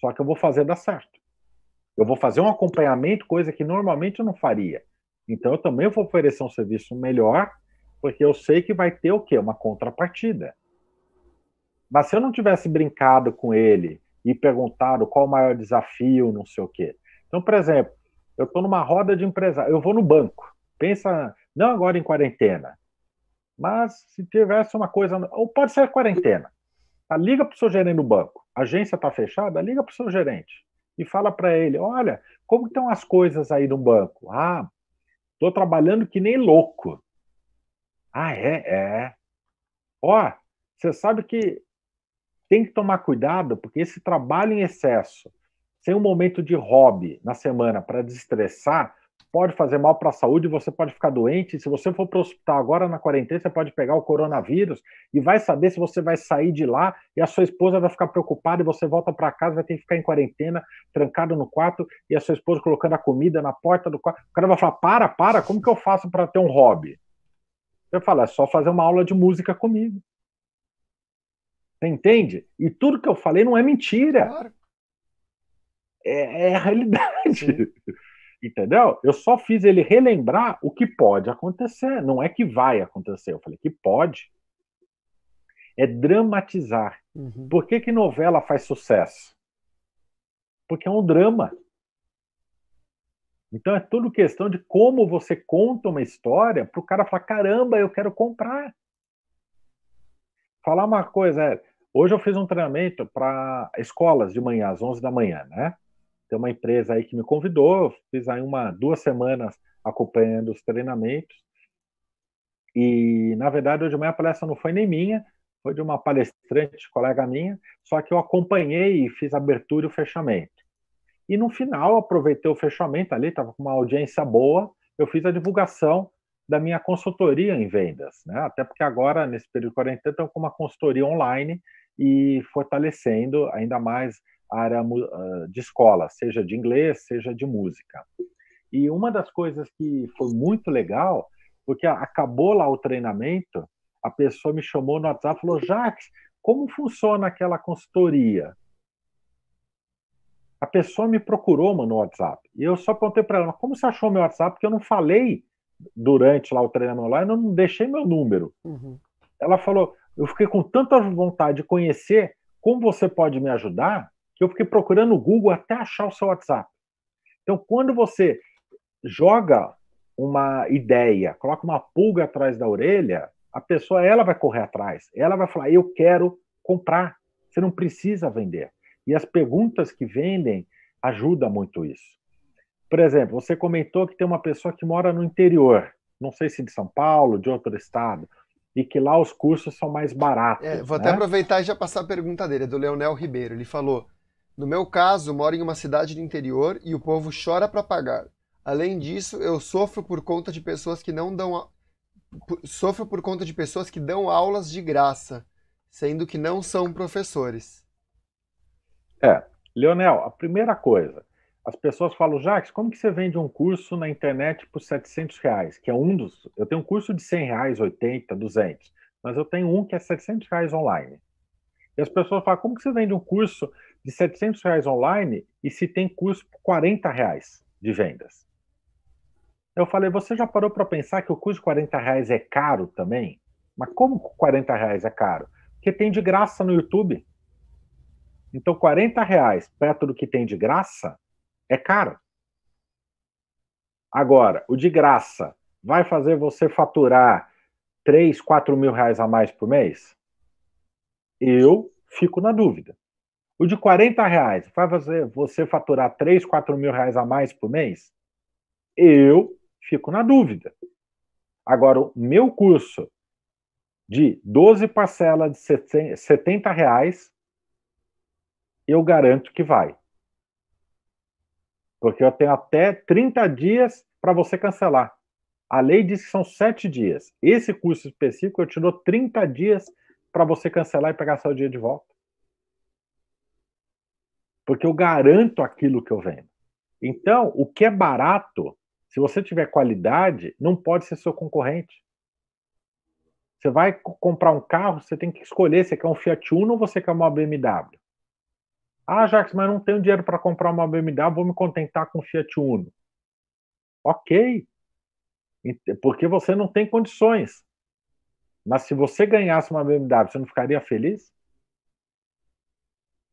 Só que eu vou fazer dar certo. Eu vou fazer um acompanhamento, coisa que normalmente eu não faria. Então eu também vou oferecer um serviço melhor porque eu sei que vai ter o quê? Uma contrapartida. Mas se eu não tivesse brincado com ele e perguntado qual o maior desafio, não sei o quê. Então, por exemplo, eu estou numa roda de empresário, eu vou no banco. Pensa, não agora em quarentena, mas se tivesse uma coisa, ou pode ser quarentena. Tá? Liga para o seu gerente do banco. A agência está fechada, liga para o seu gerente e fala para ele: olha, como estão as coisas aí no banco? Ah, estou trabalhando que nem louco. Ah, é? É. Ó, você sabe que tem que tomar cuidado, porque esse trabalho em excesso, sem um momento de hobby na semana para desestressar, pode fazer mal para a saúde, você pode ficar doente. Se você for para o hospital agora na quarentena, você pode pegar o coronavírus e vai saber se você vai sair de lá e a sua esposa vai ficar preocupada e você volta para casa, vai ter que ficar em quarentena, trancado no quarto e a sua esposa colocando a comida na porta do quarto. O cara vai falar: para, para, como que eu faço para ter um hobby? Eu falo, é só fazer uma aula de música comigo. Você entende? E tudo que eu falei não é mentira. Claro. É, é, a realidade. Entendeu? Eu só fiz ele relembrar o que pode acontecer. Não é que vai acontecer. Eu falei que pode. É dramatizar. Uhum. Por que, que novela faz sucesso? Porque é um drama. Então é tudo questão de como você conta uma história para o cara falar: caramba, eu quero comprar. Falar uma coisa, é, hoje eu fiz um treinamento para escolas de manhã, às 11 da manhã, né? Tem uma empresa aí que me convidou, fiz aí uma, duas semanas acompanhando os treinamentos. E, na verdade, hoje de manhã a palestra não foi nem minha, foi de uma palestrante, colega minha, só que eu acompanhei e fiz abertura e o fechamento. E no final, aproveitei o fechamento ali, estava com uma audiência boa, eu fiz a divulgação da minha consultoria em vendas, né? Até porque agora, nesse período de quarentena, estou com uma consultoria online e fortalecendo ainda mais a área ah, de escola, seja de inglês, seja de música. E uma das coisas que foi muito legal, porque acabou lá o treinamento, a pessoa me chamou no WhatsApp e falou: Jacques, como funciona aquela consultoria? A pessoa me procurou, mano, no WhatsApp. E eu só perguntei para ela, como você achou meu WhatsApp? Porque eu não falei durante lá o treinamento online, eu não deixei meu número. Uhum. Ela falou, eu fiquei com tanta vontade de conhecer como você pode me ajudar, que eu fiquei procurando no Google até achar o seu WhatsApp. Então, quando você joga uma ideia, coloca uma pulga atrás da orelha, a pessoa ela vai correr atrás, ela vai falar: "Eu quero comprar". Você não precisa vender. E as perguntas que vendem ajudam muito isso. Por exemplo, você comentou que tem uma pessoa que mora no interior, não sei se de São Paulo, de outro estado, e que lá os cursos são mais baratos. É, né? vou né? até aproveitar e já passar a pergunta dele, é do Leonel Ribeiro. Ele falou: No meu caso, moro em uma cidade do interior e o povo chora para pagar. Além disso, eu sofro por conta de pessoas que não dão. A... Sofro por conta de pessoas que dão aulas de graça, sendo que não são professores. É. Leonel, a primeira coisa, as pessoas falam, Jacques, como que você vende um curso na internet por 700 reais? Que é um dos. Eu tenho um curso de 100 reais, 80, 200, mas eu tenho um que é 700 reais online. E as pessoas falam, como que você vende um curso de 700 reais online e se tem curso por 40 reais de vendas? Eu falei, você já parou para pensar que o curso de 40 reais é caro também? Mas como 40 reais é caro? Porque tem de graça no YouTube. Então, 40 reais perto do que tem de graça é caro. Agora, o de graça vai fazer você faturar 3, 4 mil reais a mais por mês? Eu fico na dúvida. O de 40 reais vai fazer você faturar 3, 4 mil reais a mais por mês? Eu fico na dúvida. Agora, o meu curso de 12 parcelas de 70 reais eu garanto que vai. Porque eu tenho até 30 dias para você cancelar. A lei diz que são 7 dias. Esse curso específico eu te dou 30 dias para você cancelar e pegar seu dia de volta. Porque eu garanto aquilo que eu vendo. Então, o que é barato, se você tiver qualidade, não pode ser seu concorrente. Você vai comprar um carro, você tem que escolher se quer um Fiat Uno ou você quer uma BMW. Ah, Jax, mas não tenho dinheiro para comprar uma BMW, vou me contentar com Fiat Uno. Ok, porque você não tem condições. Mas se você ganhasse uma BMW, você não ficaria feliz?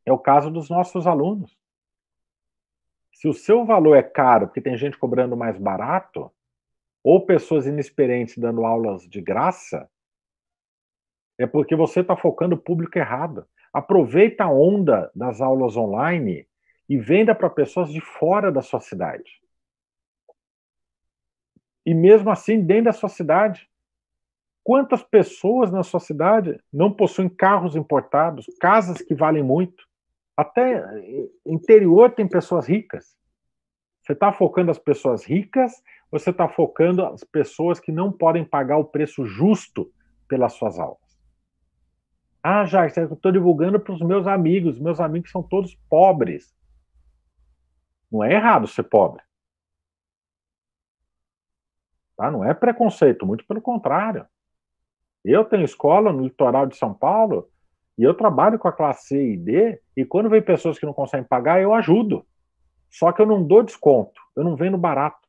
É o caso dos nossos alunos. Se o seu valor é caro, porque tem gente cobrando mais barato, ou pessoas inexperientes dando aulas de graça, é porque você está focando o público errado. Aproveita a onda das aulas online e venda para pessoas de fora da sua cidade. E mesmo assim, dentro da sua cidade. Quantas pessoas na sua cidade não possuem carros importados, casas que valem muito? Até eh, interior tem pessoas ricas. Você está focando as pessoas ricas ou você está focando as pessoas que não podem pagar o preço justo pelas suas aulas? Ah, já eu estou divulgando para os meus amigos. Meus amigos são todos pobres. Não é errado ser pobre. Tá? Não é preconceito, muito pelo contrário. Eu tenho escola no litoral de São Paulo e eu trabalho com a classe C e D, e quando vem pessoas que não conseguem pagar, eu ajudo. Só que eu não dou desconto, eu não vendo barato.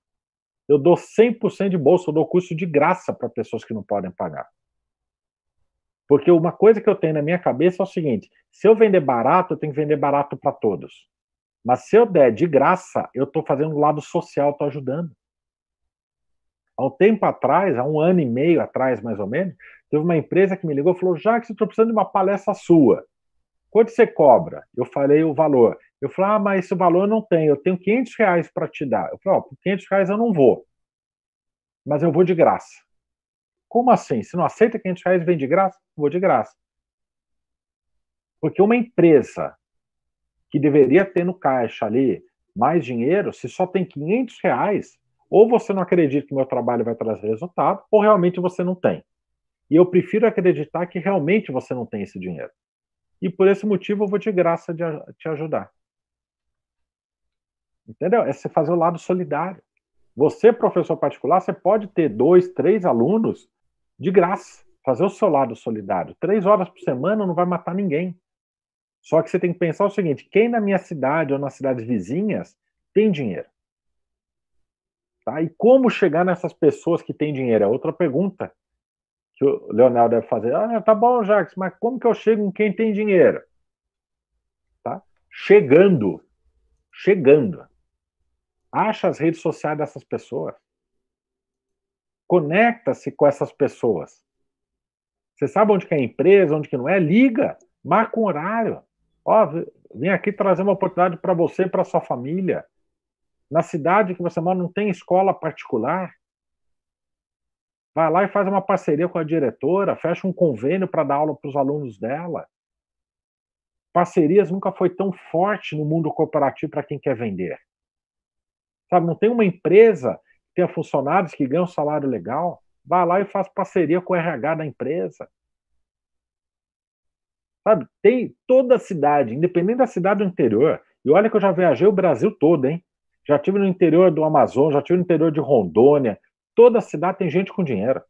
Eu dou 100% de bolsa, eu dou curso de graça para pessoas que não podem pagar. Porque uma coisa que eu tenho na minha cabeça é o seguinte: se eu vender barato, eu tenho que vender barato para todos. Mas se eu der de graça, eu estou fazendo um lado social, estou ajudando. Há um tempo atrás, há um ano e meio atrás, mais ou menos, teve uma empresa que me ligou e falou: já que você está precisando de uma palestra sua, quanto você cobra? Eu falei o valor. Eu falei: ah, mas esse valor eu não tenho, eu tenho 500 reais para te dar. Eu falei: ó, oh, por 500 reais eu não vou, mas eu vou de graça. Como assim? Se não aceita 500 reais, vem de graça? Vou de graça. Porque uma empresa que deveria ter no caixa ali mais dinheiro, se só tem 500 reais, ou você não acredita que meu trabalho vai trazer resultado, ou realmente você não tem. E eu prefiro acreditar que realmente você não tem esse dinheiro. E por esse motivo eu vou de graça de, te ajudar. Entendeu? É você fazer o lado solidário. Você, professor particular, você pode ter dois, três alunos de graça. Fazer o seu lado solidário. Três horas por semana não vai matar ninguém. Só que você tem que pensar o seguinte: quem na minha cidade ou nas cidades vizinhas tem dinheiro? Tá? E como chegar nessas pessoas que têm dinheiro? É outra pergunta que o Leonardo deve fazer. Ah, tá bom, Jacques, mas como que eu chego em quem tem dinheiro? Tá? Chegando. Chegando. Acha as redes sociais dessas pessoas. Conecta-se com essas pessoas. Você sabe onde que é a empresa, onde que não é? Liga, marca um horário. Ó, vem aqui trazer uma oportunidade para você e para sua família. Na cidade que você mora não tem escola particular. Vai lá e faz uma parceria com a diretora, fecha um convênio para dar aula para os alunos dela. Parcerias nunca foi tão forte no mundo corporativo para quem quer vender. Sabe, não tem uma empresa tenha funcionários que ganham salário legal, vá lá e faz parceria com o RH da empresa. Sabe, tem toda a cidade, independente da cidade do interior, e olha que eu já viajei o Brasil todo, hein? Já tive no interior do Amazonas, já tive no interior de Rondônia, toda a cidade tem gente com dinheiro.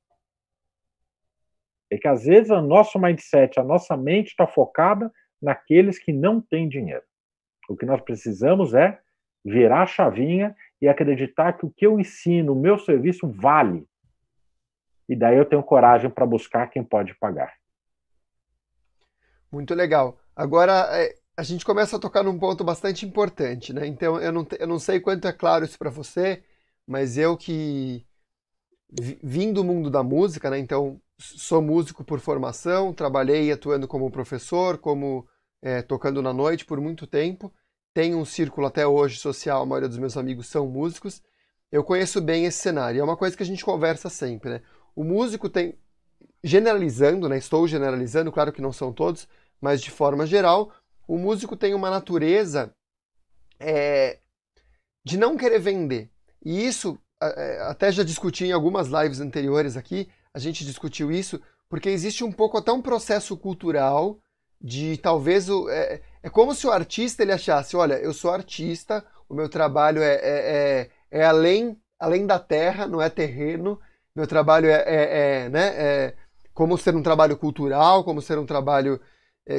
É que às vezes o nosso mindset, a nossa mente está focada naqueles que não têm dinheiro. O que nós precisamos é virar a chavinha e acreditar que o que eu ensino, o meu serviço vale. E daí eu tenho coragem para buscar quem pode pagar. Muito legal. Agora é, a gente começa a tocar num ponto bastante importante, né? Então eu não, eu não sei quanto é claro isso para você, mas eu que vim do mundo da música, né? Então sou músico por formação, trabalhei atuando como professor, como é, tocando na noite por muito tempo tem um círculo até hoje social, a maioria dos meus amigos são músicos, eu conheço bem esse cenário. É uma coisa que a gente conversa sempre, né? O músico tem, generalizando, né? Estou generalizando, claro que não são todos, mas de forma geral, o músico tem uma natureza é, de não querer vender. E isso, é, até já discuti em algumas lives anteriores aqui, a gente discutiu isso, porque existe um pouco até um processo cultural de talvez o, é, é como se o artista ele achasse, olha, eu sou artista, o meu trabalho é, é, é, é além, além da terra, não é terreno, meu trabalho é, é, é né, é como ser um trabalho cultural, como ser um trabalho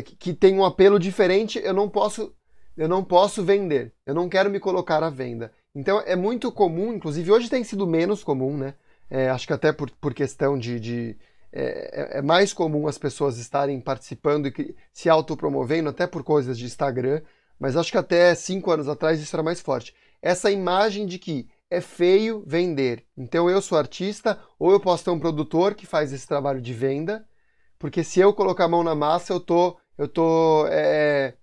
que, que tem um apelo diferente, eu não posso eu não posso vender, eu não quero me colocar à venda. Então é muito comum, inclusive hoje tem sido menos comum, né? É, acho que até por, por questão de, de, é, é, é, mais comum as pessoas estarem participando e se autopromovendo, até por coisas de Instagram, mas acho que até cinco anos atrás isso era mais forte. Essa imagem de que é feio vender. Então eu sou artista, ou eu posso ter um produtor que faz esse trabalho de venda, porque se eu colocar a mão na massa, eu tô, eu tô é, é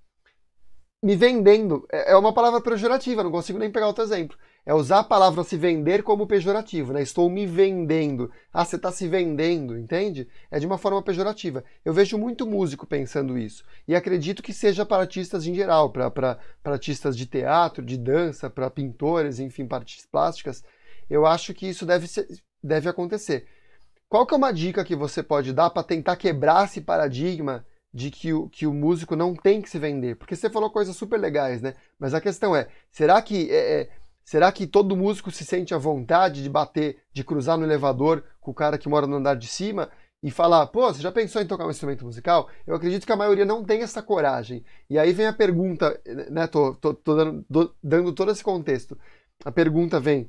me vendendo. É, é uma palavra pejorativa, não consigo nem pegar outro exemplo é usar a palavra se vender como pejorativo, né? Estou me vendendo. Ah, você está se vendendo, entende? É de uma forma pejorativa. Eu vejo muito músico pensando isso. E acredito que seja para artistas em geral, para artistas de teatro, de dança, para pintores, enfim, para artes plásticas. Eu acho que isso deve, ser, deve acontecer. Qual que é uma dica que você pode dar para tentar quebrar esse paradigma de que o, que o músico não tem que se vender? Porque você falou coisas super legais, né? Mas a questão é, será que é, é Será que todo músico se sente à vontade de bater, de cruzar no elevador com o cara que mora no andar de cima e falar, pô, você já pensou em tocar um instrumento musical? Eu acredito que a maioria não tem essa coragem. E aí vem a pergunta, né? Tô, tô, tô dando, tô, dando todo esse contexto. A pergunta vem.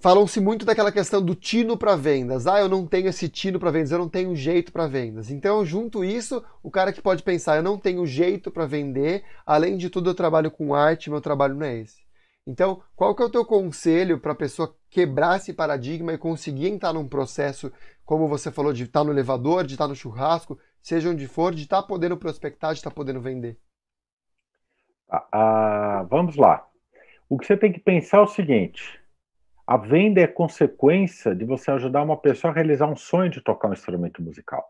Falam-se muito daquela questão do tino para vendas. Ah, eu não tenho esse tino para vendas, eu não tenho jeito para vendas. Então, junto isso, o cara que pode pensar, eu não tenho jeito para vender, além de tudo, eu trabalho com arte, meu trabalho não é esse. Então, qual que é o teu conselho para a pessoa quebrar esse paradigma e conseguir entrar num processo, como você falou, de estar no elevador, de estar no churrasco, seja onde for, de estar podendo prospectar, de estar podendo vender? Ah, ah, vamos lá. O que você tem que pensar é o seguinte: a venda é consequência de você ajudar uma pessoa a realizar um sonho de tocar um instrumento musical.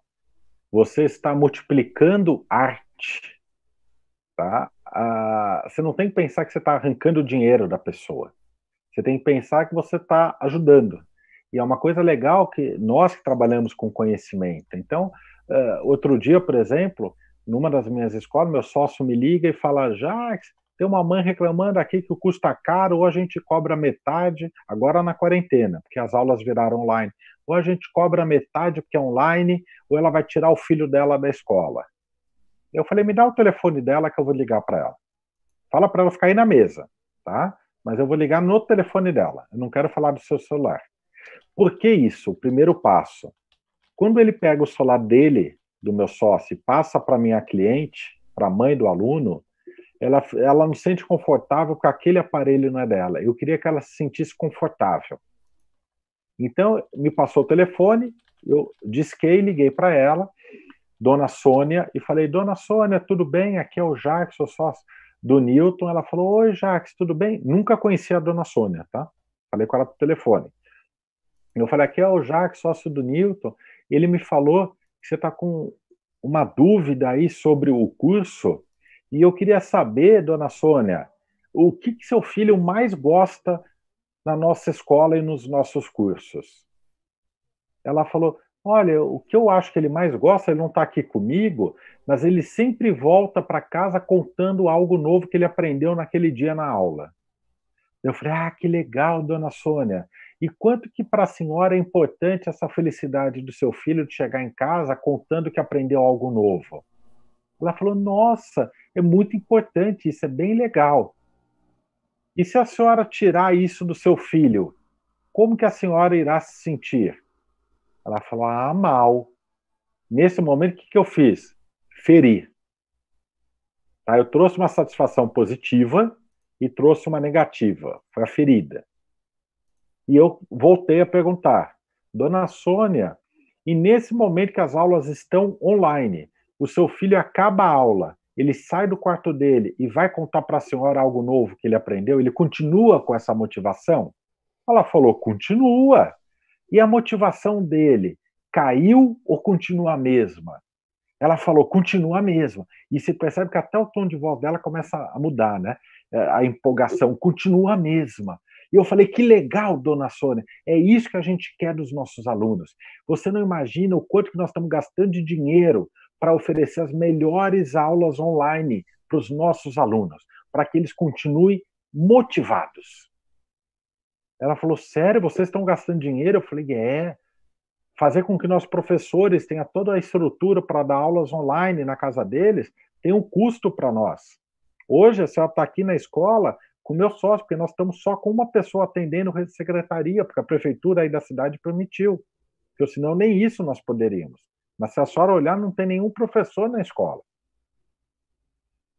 Você está multiplicando arte, tá? você não tem que pensar que você está arrancando dinheiro da pessoa. Você tem que pensar que você está ajudando. E é uma coisa legal que nós que trabalhamos com conhecimento. Então, uh, outro dia, por exemplo, numa das minhas escolas, meu sócio me liga e fala: Jacques, tem uma mãe reclamando aqui que o custo está caro, ou a gente cobra metade, agora na quarentena, porque as aulas viraram online, ou a gente cobra metade porque é online, ou ela vai tirar o filho dela da escola. Eu falei, me dá o telefone dela que eu vou ligar para ela. Fala para ela ficar aí na mesa, tá? Mas eu vou ligar no telefone dela. Eu não quero falar do seu celular. Por que isso? O primeiro passo. Quando ele pega o celular dele, do meu sócio, e passa para minha cliente, para a mãe do aluno, ela, ela não se sente confortável com aquele aparelho não é dela. Eu queria que ela se sentisse confortável. Então, me passou o telefone, eu disquei, liguei para ela Dona Sônia e falei: Dona Sônia, tudo bem? Aqui é o Jacques, sou sócio do Newton. Ela falou: Oi, Jacques, tudo bem? Nunca conheci a Dona Sônia, tá? Falei com ela por telefone. Eu falei: Aqui é o Jacques, sócio do Newton. Ele me falou que você está com uma dúvida aí sobre o curso e eu queria saber, Dona Sônia, o que, que seu filho mais gosta na nossa escola e nos nossos cursos. Ela falou: Olha, o que eu acho que ele mais gosta, ele não está aqui comigo, mas ele sempre volta para casa contando algo novo que ele aprendeu naquele dia na aula. Eu falei, ah, que legal, dona Sônia. E quanto que para a senhora é importante essa felicidade do seu filho de chegar em casa contando que aprendeu algo novo? Ela falou, nossa, é muito importante, isso é bem legal. E se a senhora tirar isso do seu filho, como que a senhora irá se sentir? Ela falou: ah, mal. Nesse momento, o que, que eu fiz? Feri. Tá? Eu trouxe uma satisfação positiva e trouxe uma negativa. Foi a ferida. E eu voltei a perguntar, Dona Sônia, e nesse momento que as aulas estão online, o seu filho acaba a aula, ele sai do quarto dele e vai contar para a senhora algo novo que ele aprendeu, ele continua com essa motivação? Ela falou: continua. E a motivação dele caiu ou continua a mesma? Ela falou, continua a mesma. E se percebe que até o tom de voz dela começa a mudar, né? É, a empolgação continua a mesma. E eu falei, que legal, dona Sônia, é isso que a gente quer dos nossos alunos. Você não imagina o quanto que nós estamos gastando de dinheiro para oferecer as melhores aulas online para os nossos alunos, para que eles continuem motivados. Ela falou: Sério, vocês estão gastando dinheiro? Eu falei: É. Fazer com que nossos professores tenham toda a estrutura para dar aulas online na casa deles tem um custo para nós. Hoje, a senhora está aqui na escola com meu sócio, porque nós estamos só com uma pessoa atendendo a secretaria, porque a prefeitura aí da cidade permitiu. Porque senão nem isso nós poderíamos. Mas se a senhora olhar, não tem nenhum professor na escola.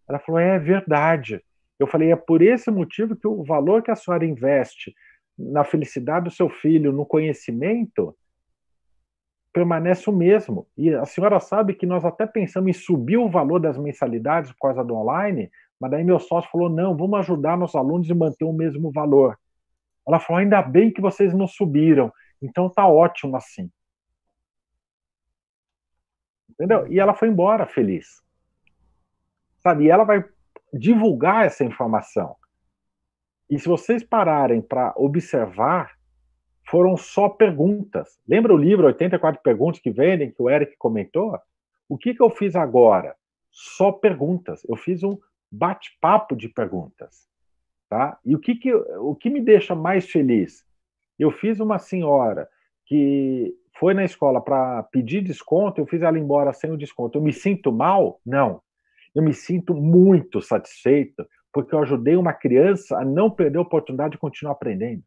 Ela falou: é verdade. Eu falei: é por esse motivo que o valor que a senhora investe na felicidade do seu filho, no conhecimento, permanece o mesmo. E a senhora sabe que nós até pensamos em subir o valor das mensalidades por causa do online, mas daí meu sócio falou: não, vamos ajudar nossos alunos e manter o mesmo valor. Ela falou: ainda bem que vocês não subiram, então tá ótimo assim. Entendeu? E ela foi embora feliz. Sabe? E ela vai divulgar essa informação. E se vocês pararem para observar, foram só perguntas. Lembra o livro 84 Perguntas que vendem, que o Eric comentou? O que, que eu fiz agora? Só perguntas. Eu fiz um bate-papo de perguntas. Tá? E o que, que, o que me deixa mais feliz? Eu fiz uma senhora que foi na escola para pedir desconto, eu fiz ela embora sem o desconto. Eu me sinto mal? Não. Eu me sinto muito satisfeito porque eu ajudei uma criança a não perder a oportunidade de continuar aprendendo.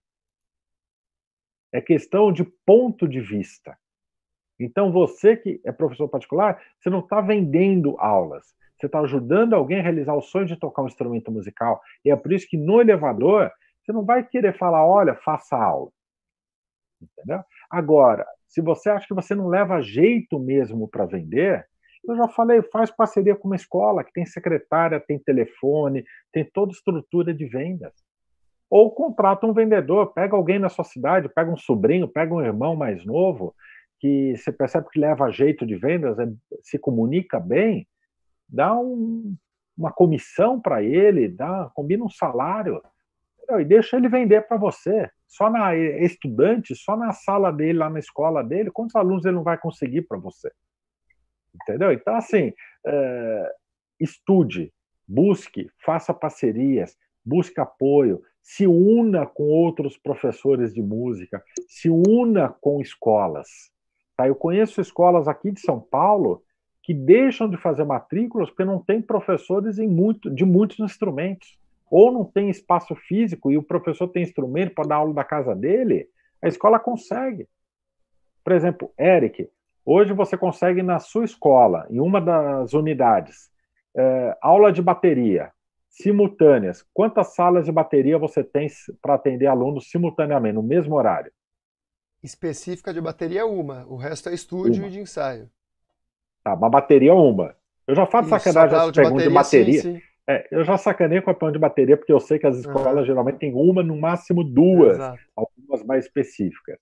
É questão de ponto de vista. Então, você que é professor particular, você não está vendendo aulas. Você está ajudando alguém a realizar o sonho de tocar um instrumento musical. E é por isso que no elevador, você não vai querer falar, olha, faça aula. Entendeu? Agora, se você acha que você não leva jeito mesmo para vender, eu já falei, faz parceria com uma escola que tem secretária, tem telefone, tem toda estrutura de vendas. Ou contrata um vendedor, pega alguém na sua cidade, pega um sobrinho, pega um irmão mais novo, que você percebe que leva jeito de vendas, é, se comunica bem, dá um, uma comissão para ele, dá, combina um salário e deixa ele vender para você. Só na é, estudante, só na sala dele, lá na escola dele, quantos alunos ele não vai conseguir para você? entendeu? Então, assim, é, estude, busque, faça parcerias, busque apoio, se una com outros professores de música, se una com escolas. Tá? Eu conheço escolas aqui de São Paulo que deixam de fazer matrículas porque não tem professores em muito, de muitos instrumentos. Ou não tem espaço físico e o professor tem instrumento para dar aula da casa dele, a escola consegue. Por exemplo, Eric, Hoje você consegue na sua escola, em uma das unidades, é, aula de bateria simultâneas. Quantas salas de bateria você tem para atender alunos simultaneamente, no mesmo horário? Específica de bateria é uma, o resto é estúdio uma. e de ensaio. Tá, uma bateria é uma. Eu já faço Isso, sacanagem essa pergunta de bateria. Sim, sim. É, eu já sacanei com a pergunta de bateria, porque eu sei que as ah. escolas uhum. geralmente têm uma, no máximo duas, algumas mais específicas.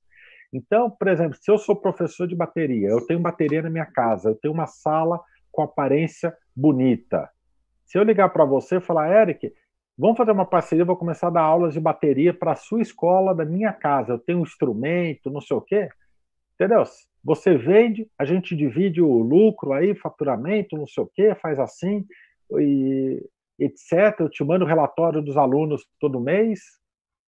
Então, por exemplo, se eu sou professor de bateria, eu tenho bateria na minha casa, eu tenho uma sala com aparência bonita. Se eu ligar para você e falar, Eric, vamos fazer uma parceria, vou começar a dar aulas de bateria para a sua escola da minha casa, eu tenho um instrumento, não sei o quê. Entendeu? Você vende, a gente divide o lucro aí, faturamento, não sei o quê, faz assim, e etc. Eu te mando o relatório dos alunos todo mês,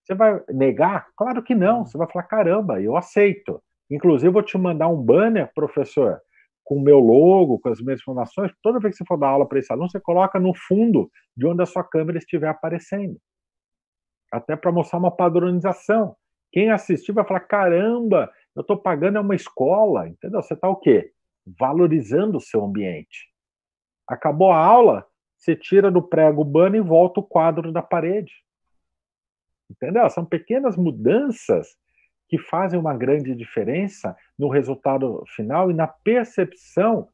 você vai negar? Claro que não. Uhum. Você vai falar: caramba, eu aceito. Inclusive, vou te mandar um banner, professor, com o meu logo, com as minhas informações. Toda vez que você for dar aula para esse aluno, você coloca no fundo de onde a sua câmera estiver aparecendo. Até para mostrar uma padronização. Quem assistir vai falar: caramba, eu estou pagando, é uma escola, entendeu? Você está o quê? Valorizando o seu ambiente. Acabou a aula, você tira do prego o banner e volta o quadro da parede. Entendeu? São pequenas mudanças que fazem uma grande diferença no resultado final e na percepção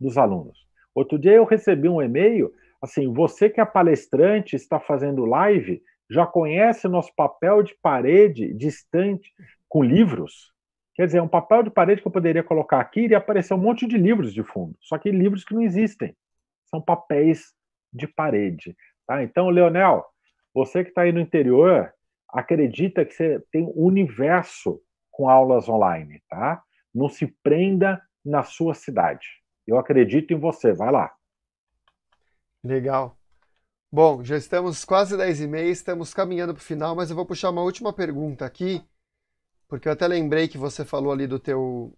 dos alunos. Outro dia eu recebi um e-mail assim: você que é palestrante, está fazendo live, já conhece nosso papel de parede distante com livros? Quer dizer, é um papel de parede que eu poderia colocar aqui iria aparecer um monte de livros de fundo, só que livros que não existem. São papéis de parede. Tá? Então, Leonel, você que está aí no interior, acredita que você tem um universo com aulas online, tá? Não se prenda na sua cidade. Eu acredito em você, vai lá. Legal. Bom, já estamos quase 10 e meia, estamos caminhando para o final, mas eu vou puxar uma última pergunta aqui, porque eu até lembrei que você falou ali do teu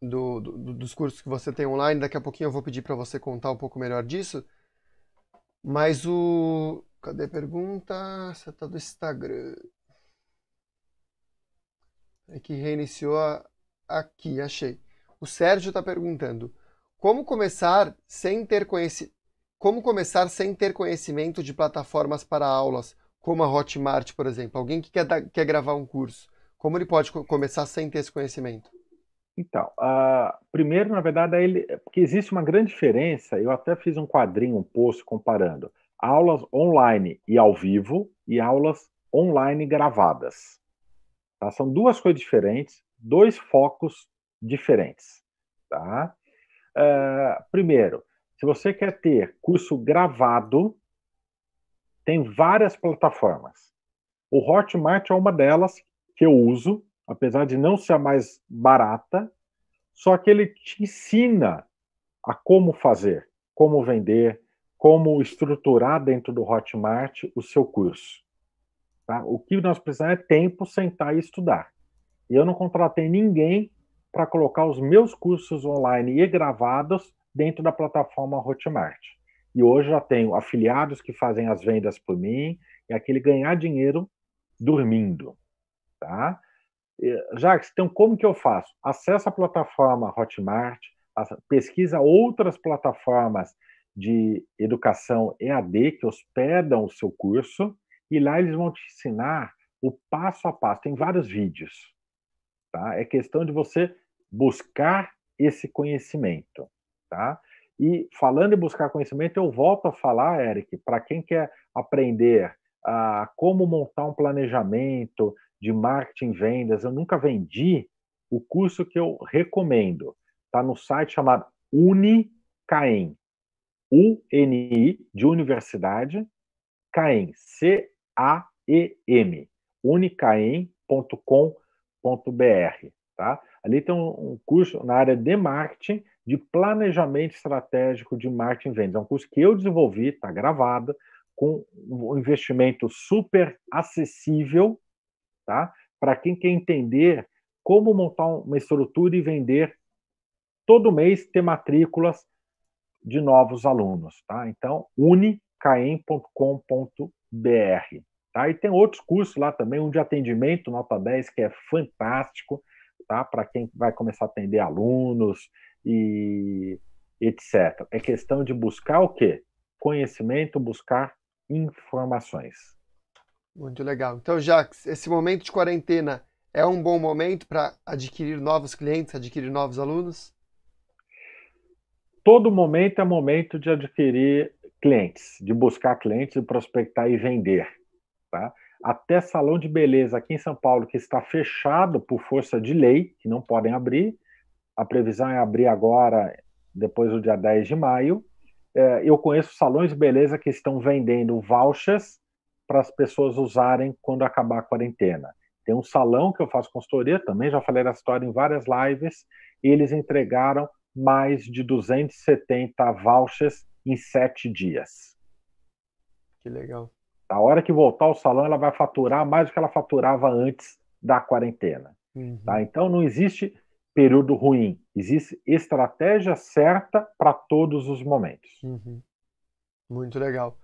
do, do, dos cursos que você tem online. Daqui a pouquinho eu vou pedir para você contar um pouco melhor disso. Mas o Cadê a pergunta? Você tá do Instagram. É que reiniciou a... aqui, achei. O Sérgio está perguntando: como começar sem ter conhecimento. Como começar sem ter conhecimento de plataformas para aulas, como a Hotmart, por exemplo? Alguém que quer, da... quer gravar um curso, como ele pode co começar sem ter esse conhecimento? Então, uh, primeiro, na verdade, ele, porque existe uma grande diferença, eu até fiz um quadrinho, um post comparando aulas online e ao vivo e aulas online gravadas. Tá? São duas coisas diferentes, dois focos diferentes. Tá? Uh, primeiro, se você quer ter curso gravado, tem várias plataformas. O Hotmart é uma delas que eu uso, apesar de não ser a mais barata, só que ele te ensina a como fazer, como vender, como estruturar dentro do Hotmart o seu curso. Tá? O que nós precisamos é tempo, sentar e estudar. E eu não contratei ninguém para colocar os meus cursos online e gravados dentro da plataforma Hotmart. E hoje já tenho afiliados que fazem as vendas por mim, é aquele ganhar dinheiro dormindo. Tá? Jacques, então como que eu faço? Acesse a plataforma Hotmart, pesquisa outras plataformas de educação EAD que hospedam o seu curso e lá eles vão te ensinar o passo a passo. Tem vários vídeos. Tá? É questão de você buscar esse conhecimento. Tá? E falando em buscar conhecimento, eu volto a falar, Eric, para quem quer aprender a ah, como montar um planejamento de marketing vendas, eu nunca vendi o curso que eu recomendo. Está no site chamado Unicaem, UNI, de Universidade, CAEM, C-A-E-M, unicaem.com.br. Tá? Ali tem um, curso na área de marketing, de planejamento estratégico de marketing e vendas. É um curso que eu desenvolvi, está gravado, com um investimento super acessível, tá? Para quem quer entender como montar uma estrutura e vender todo mês ter matrículas de novos alunos. Tá? Então, unicaem.com.br. Tá? E tem outros cursos lá também, um de atendimento, nota 10, que é fantástico tá? para quem vai começar a atender alunos e etc. É questão de buscar o quê? Conhecimento, buscar informações. Muito legal. Então, Jax, esse momento de quarentena é um bom momento para adquirir novos clientes, adquirir novos alunos? todo momento é momento de adquirir clientes, de buscar clientes, de prospectar e vender. Tá? Até salão de beleza aqui em São Paulo, que está fechado por força de lei, que não podem abrir. A previsão é abrir agora, depois do dia 10 de maio. É, eu conheço salões de beleza que estão vendendo vouchers para as pessoas usarem quando acabar a quarentena. Tem um salão que eu faço consultoria, também já falei da história em várias lives, e eles entregaram mais de 270 vouchers em sete dias. Que legal. A hora que voltar ao salão, ela vai faturar mais do que ela faturava antes da quarentena. Uhum. Tá? Então, não existe período ruim. Existe estratégia certa para todos os momentos. Uhum. Muito legal.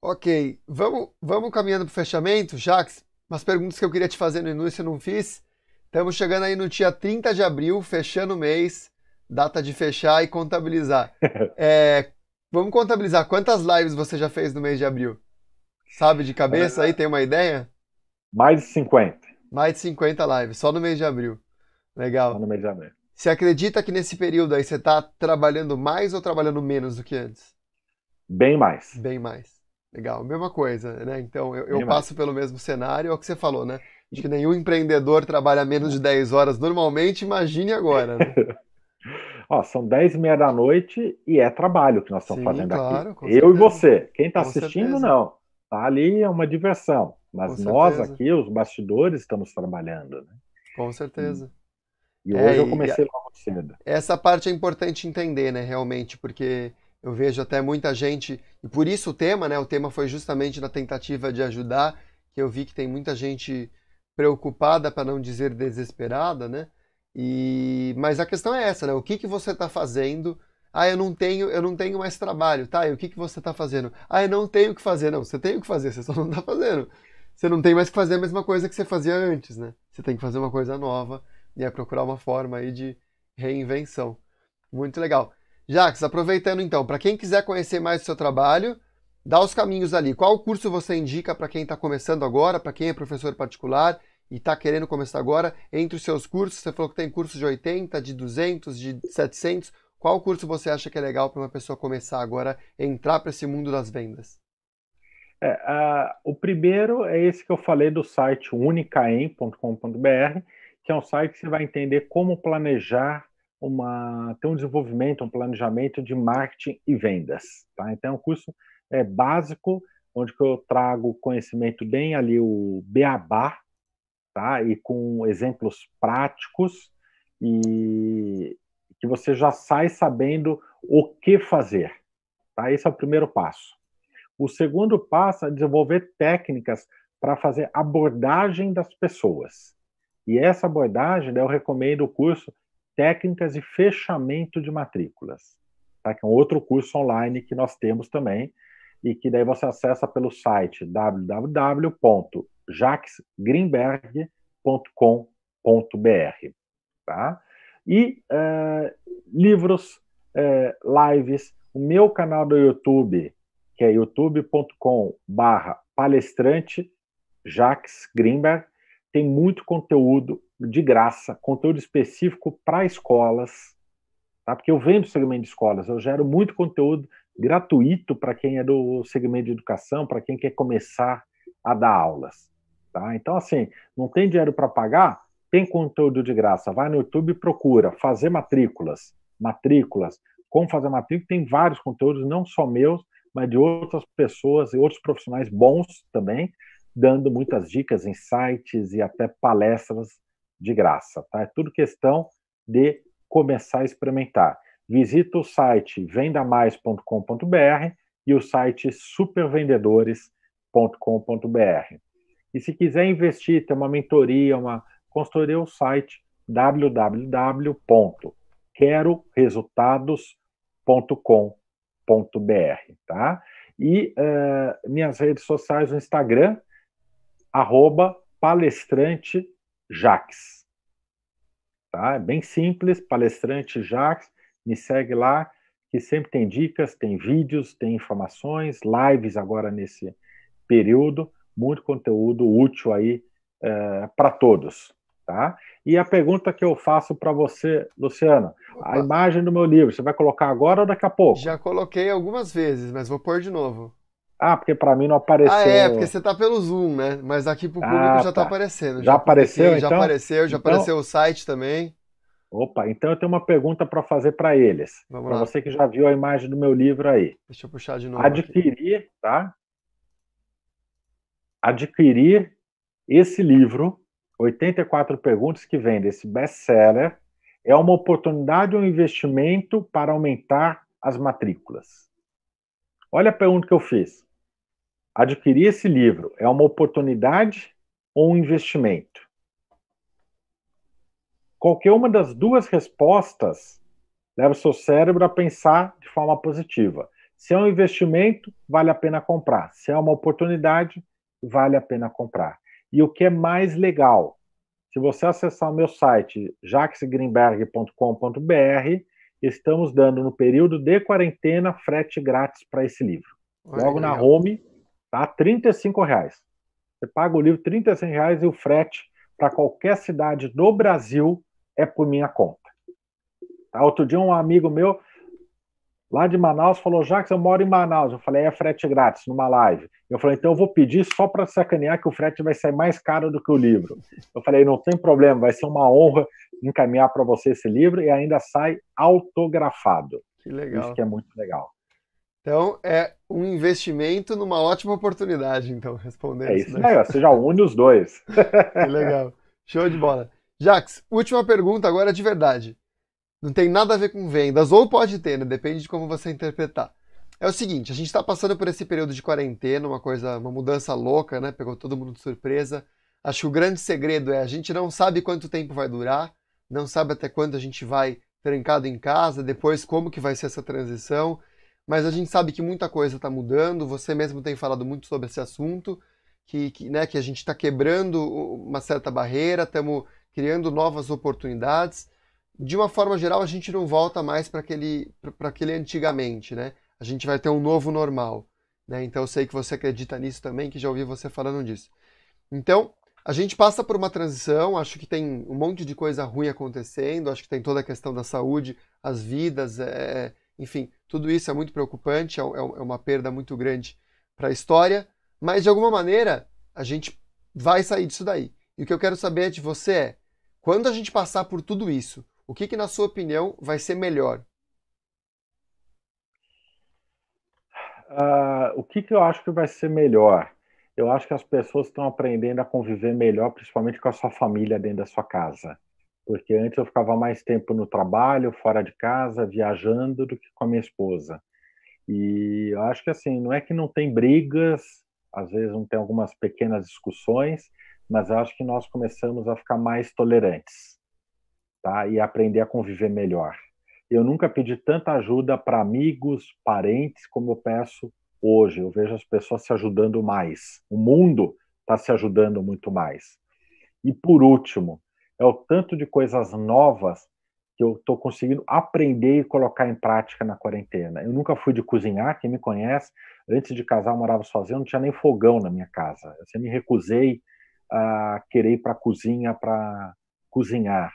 Ok, vamos, vamos caminhando para o fechamento, Jax. Umas perguntas que eu queria te fazer no início eu não fiz. Estamos chegando aí no dia 30 de abril, fechando o mês data de fechar e contabilizar. É, vamos contabilizar quantas lives você já fez no mês de abril? Sabe de cabeça aí, tem uma ideia? Mais de 50. Mais de 50 lives, só no mês de abril. Legal. Só no mês de abril. Você acredita que nesse período aí você está trabalhando mais ou trabalhando menos do que antes? Bem mais. Bem mais. Legal, mesma coisa, né? Então eu, eu passo pelo mesmo cenário, é o que você falou, né? De que nenhum empreendedor trabalha menos de 10 horas normalmente, imagine agora, né? Ó, são 10 e meia da noite e é trabalho que nós estamos Sim, fazendo claro, aqui. Eu certeza. e você. Quem está assistindo, certeza. não. Tá ali é uma diversão. Mas com nós certeza. aqui, os bastidores, estamos trabalhando. Né? Com certeza. E, e hoje é, eu comecei e, logo cedo. Essa parte é importante entender, né, realmente, porque eu vejo até muita gente, e por isso o tema, né? O tema foi justamente na tentativa de ajudar, que eu vi que tem muita gente preocupada, para não dizer desesperada, né? E, mas a questão é essa, né? O que, que você está fazendo? Ah, eu não tenho, eu não tenho mais trabalho, tá? E o que, que você está fazendo? Ah, eu não tenho o que fazer, não. Você tem o que fazer, você só não está fazendo. Você não tem mais que fazer a mesma coisa que você fazia antes, né? Você tem que fazer uma coisa nova e é procurar uma forma aí de reinvenção. Muito legal. Jaques, aproveitando então, para quem quiser conhecer mais o seu trabalho, dá os caminhos ali. Qual curso você indica para quem está começando agora, para quem é professor particular? e está querendo começar agora, entre os seus cursos, você falou que tem curso de 80, de 200, de 700, qual curso você acha que é legal para uma pessoa começar agora a entrar para esse mundo das vendas? É, o primeiro é esse que eu falei do site unicaem.com.br, que é um site que você vai entender como planejar uma ter um desenvolvimento, um planejamento de marketing e vendas. Tá? Então é um curso é, básico onde eu trago conhecimento bem ali o beabá tá? E com exemplos práticos e que você já sai sabendo o que fazer, tá? Esse é o primeiro passo. O segundo passo é desenvolver técnicas para fazer abordagem das pessoas. E essa abordagem, né, eu recomendo o curso Técnicas de Fechamento de Matrículas, tá? que é um outro curso online que nós temos também, e que daí você acessa pelo site www jaquesgreenberg.com.br. Tá? E uh, livros, uh, lives, o meu canal do YouTube, que é youtube.com.br palestrante Jax Greenberg, tem muito conteúdo de graça, conteúdo específico para escolas, tá? porque eu venho do segmento de escolas, eu gero muito conteúdo gratuito para quem é do segmento de educação, para quem quer começar a dar aulas. Tá? Então, assim, não tem dinheiro para pagar? Tem conteúdo de graça. Vai no YouTube e procura fazer matrículas. Matrículas. Como fazer matrícula? Tem vários conteúdos, não só meus, mas de outras pessoas e outros profissionais bons também, dando muitas dicas, em sites e até palestras de graça. Tá? É tudo questão de começar a experimentar. Visita o site vendamais.com.br e o site supervendedores.com.br. E se quiser investir, ter uma mentoria, uma consultoria, o site www.queroresultados.com.br, tá? E uh, minhas redes sociais no Instagram, arroba palestrante Tá? É bem simples, palestrante me segue lá, que sempre tem dicas, tem vídeos, tem informações, lives agora nesse período muito conteúdo útil aí é, para todos. Tá? E a pergunta que eu faço para você, Luciana, Opa. a imagem do meu livro, você vai colocar agora ou daqui a pouco? Já coloquei algumas vezes, mas vou pôr de novo. Ah, porque para mim não apareceu. Ah, é, porque você está pelo Zoom, né? Mas aqui para o público ah, já está tá. aparecendo. Já, já apareceu, então? Já apareceu, já então... apareceu o site também. Opa, então eu tenho uma pergunta para fazer para eles. Para você que já viu a imagem do meu livro aí. Deixa eu puxar de novo. Adquirir, aqui. tá? adquirir esse livro, 84 Perguntas que Vende, esse best-seller, é uma oportunidade ou um investimento para aumentar as matrículas? Olha a pergunta que eu fiz. Adquirir esse livro é uma oportunidade ou um investimento? Qualquer uma das duas respostas leva o seu cérebro a pensar de forma positiva. Se é um investimento, vale a pena comprar. Se é uma oportunidade, vale a pena comprar. E o que é mais legal, se você acessar o meu site jaxgreenberg.com.br, estamos dando no período de quarentena frete grátis para esse livro. Logo na home, tá? R$ reais. Você paga o livro R$ reais e o frete para qualquer cidade do Brasil é por minha conta. Tá? Outro dia um amigo meu lá de Manaus, falou: Jacques, eu moro em Manaus. Eu falei: é frete grátis, numa live. Eu falei: então eu vou pedir só para sacanear que o frete vai sair mais caro do que o livro. Eu falei: não tem problema, vai ser uma honra encaminhar para você esse livro e ainda sai autografado. Que legal. Isso que é muito legal. Então, é um investimento numa ótima oportunidade, então, respondendo. É isso, isso né? você já une os dois. que legal. Show de bola. Jax, última pergunta agora de verdade. Não tem nada a ver com vendas, ou pode ter, né? Depende de como você interpretar. É o seguinte, a gente está passando por esse período de quarentena, uma coisa, uma mudança louca, né? Pegou todo mundo de surpresa. Acho que o grande segredo é a gente não sabe quanto tempo vai durar, não sabe até quando a gente vai trancado em casa, depois como que vai ser essa transição, mas a gente sabe que muita coisa está mudando. Você mesmo tem falado muito sobre esse assunto, que, que, né, que a gente está quebrando uma certa barreira, estamos criando novas oportunidades de uma forma geral, a gente não volta mais para aquele, aquele antigamente, né? A gente vai ter um novo normal, né? Então eu sei que você acredita nisso também, que já ouvi você falando disso. Então, a gente passa por uma transição, acho que tem um monte de coisa ruim acontecendo, acho que tem toda a questão da saúde, as vidas, é, é enfim, tudo isso é muito preocupante, é, é, é uma perda muito grande para a história, mas de alguma maneira a gente vai sair disso daí. E o que eu quero saber de você é, quando a gente passar por tudo isso, o que, que na sua opinião, vai ser melhor? Uh, o que, que eu acho que vai ser melhor? Eu acho que as pessoas estão aprendendo a conviver melhor, principalmente com a sua família dentro da sua casa. Porque antes eu ficava mais tempo no trabalho, fora de casa, viajando, do que com a minha esposa. E eu acho que assim, não é que não tem brigas, às vezes não tem algumas pequenas discussões, mas eu acho que nós começamos a ficar mais tolerantes tá? e aprender a conviver melhor. Eu nunca pedi tanta ajuda para amigos, parentes, como eu peço hoje. Eu vejo as pessoas se ajudando mais. O mundo está se ajudando muito mais. E por último, é o tanto de coisas novas que eu estou conseguindo aprender e colocar em prática na quarentena. Eu nunca fui de cozinhar, quem me conhece, antes de casar eu morava sozinho, não tinha nem fogão na minha casa. Eu sempre me recusei a querer ir para a cozinha para cozinhar.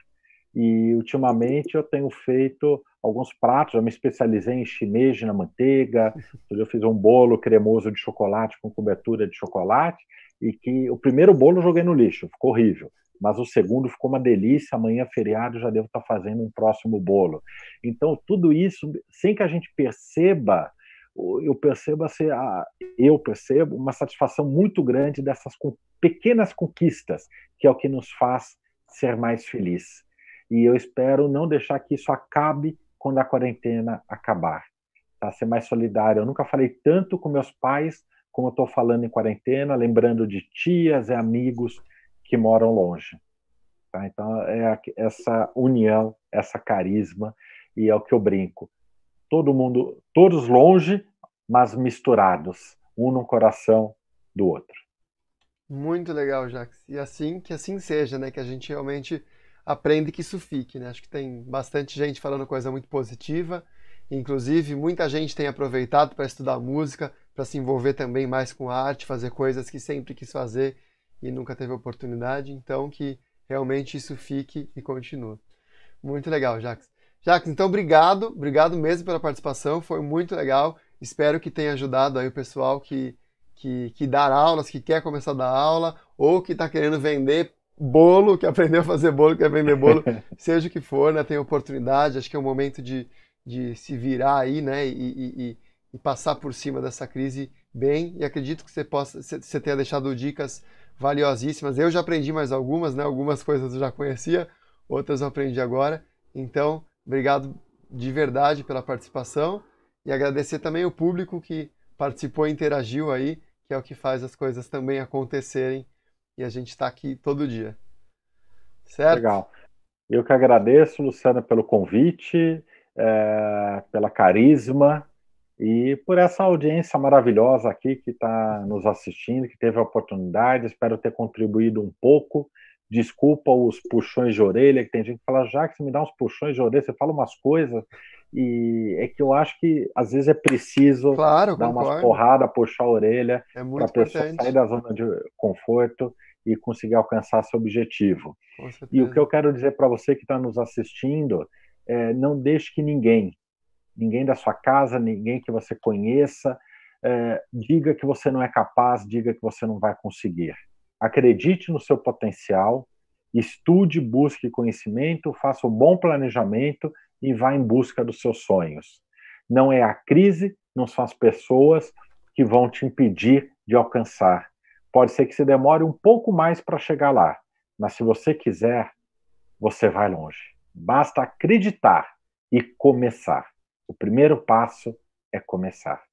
E ultimamente eu tenho feito alguns pratos, eu me especializei em shimeji na manteiga, eu fiz um bolo cremoso de chocolate com cobertura de chocolate e que o primeiro bolo eu joguei no lixo, ficou horrível. Mas o segundo ficou uma delícia. Amanhã, feriado, já devo estar fazendo um próximo bolo. Então, tudo isso, sem que a gente perceba, eu percebo assim, eu percebo uma satisfação muito grande dessas pequenas conquistas, que é o que nos faz ser mais feliz e eu espero não deixar que isso acabe quando a quarentena acabar. Tá? Ser mais solidário. Eu nunca falei tanto com meus pais como eu estou falando em quarentena, lembrando de tias e amigos que moram longe. Tá? Então, é essa união, essa carisma, e é o que eu brinco. Todo mundo, todos longe, mas misturados, um no coração do outro. Muito legal, Jax. E assim que assim seja, né? Que a gente realmente aprende que isso fique. Né? Acho que tem bastante gente falando coisa muito positiva. Inclusive, muita gente tem aproveitado para estudar música, para se envolver também mais com a arte, fazer coisas que sempre quis fazer e nunca teve oportunidade. Então, que realmente isso fique e continue. Muito legal, Jacques. Jacques, então obrigado, obrigado mesmo pela participação, foi muito legal. Espero que tenha ajudado aí o pessoal que, que, que dá aulas, que quer começar a dar aula ou que está querendo vender bolo, que aprendeu a fazer bolo, quer vender bolo, seja o que for, né? Tem oportunidade, acho que é o momento de, de se virar aí, né? E, e, e passar por cima dessa crise bem. E acredito que você possa, você tenha deixado dicas valiosíssimas. Eu já aprendi mais algumas, né? Algumas coisas eu já conhecia, outras eu aprendi agora. Então, obrigado de verdade pela participação e agradecer também o público que participou e interagiu aí, que é o que faz as coisas também acontecerem e a gente está aqui todo dia. Certo? Legal. Eu que agradeço, Luciana, pelo convite, é, pela carisma e por essa audiência maravilhosa aqui que está nos assistindo, que teve a oportunidade. Espero ter contribuído um pouco. Desculpa os puxões de orelha, que tem gente que fala, já que você me dá uns puxões de orelha, você fala umas coisas, e é que eu acho que às vezes é preciso claro, dar concordo. umas porradas, puxar a orelha, é para a pessoa sair da zona de conforto e conseguir alcançar seu objetivo. E o que eu quero dizer para você que está nos assistindo é não deixe que ninguém, ninguém da sua casa, ninguém que você conheça, é, diga que você não é capaz, diga que você não vai conseguir. Acredite no seu potencial, estude, busque conhecimento, faça um bom planejamento e vá em busca dos seus sonhos. Não é a crise, não são as pessoas que vão te impedir de alcançar Pode ser que se demore um pouco mais para chegar lá, mas se você quiser, você vai longe. Basta acreditar e começar. O primeiro passo é começar.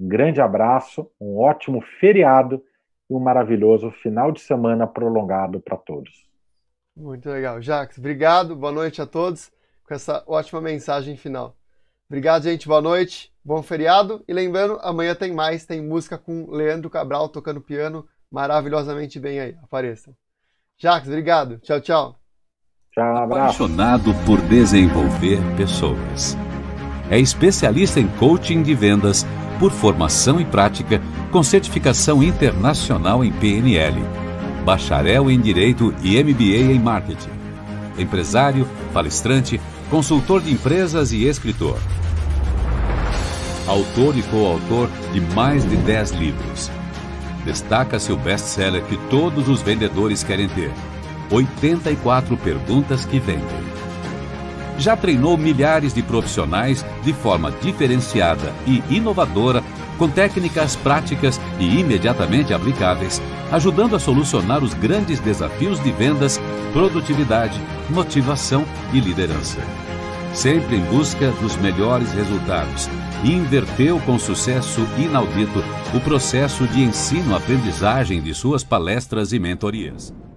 Um grande abraço, um ótimo feriado e um maravilhoso final de semana prolongado para todos. Muito legal. Jacques, obrigado, boa noite a todos com essa ótima mensagem final. Obrigado, gente. Boa noite. Bom feriado. E lembrando, amanhã tem mais. Tem música com Leandro Cabral tocando piano maravilhosamente bem aí. Apareçam. Jacques, obrigado. Tchau, tchau. Tchau, abraço. Apaixonado por desenvolver pessoas. É especialista em coaching de vendas por formação e prática com certificação internacional em PNL, bacharel em Direito e MBA em Marketing. Empresário, palestrante, consultor de empresas e escritor autor e coautor de mais de 10 livros. Destaca-se o best-seller que todos os vendedores querem ter: 84 Perguntas que Vendem. Já treinou milhares de profissionais de forma diferenciada e inovadora, com técnicas práticas e imediatamente aplicáveis, ajudando a solucionar os grandes desafios de vendas, produtividade, motivação e liderança sempre em busca dos melhores resultados, e inverteu com sucesso inaudito o processo de ensino-aprendizagem de suas palestras e mentorias.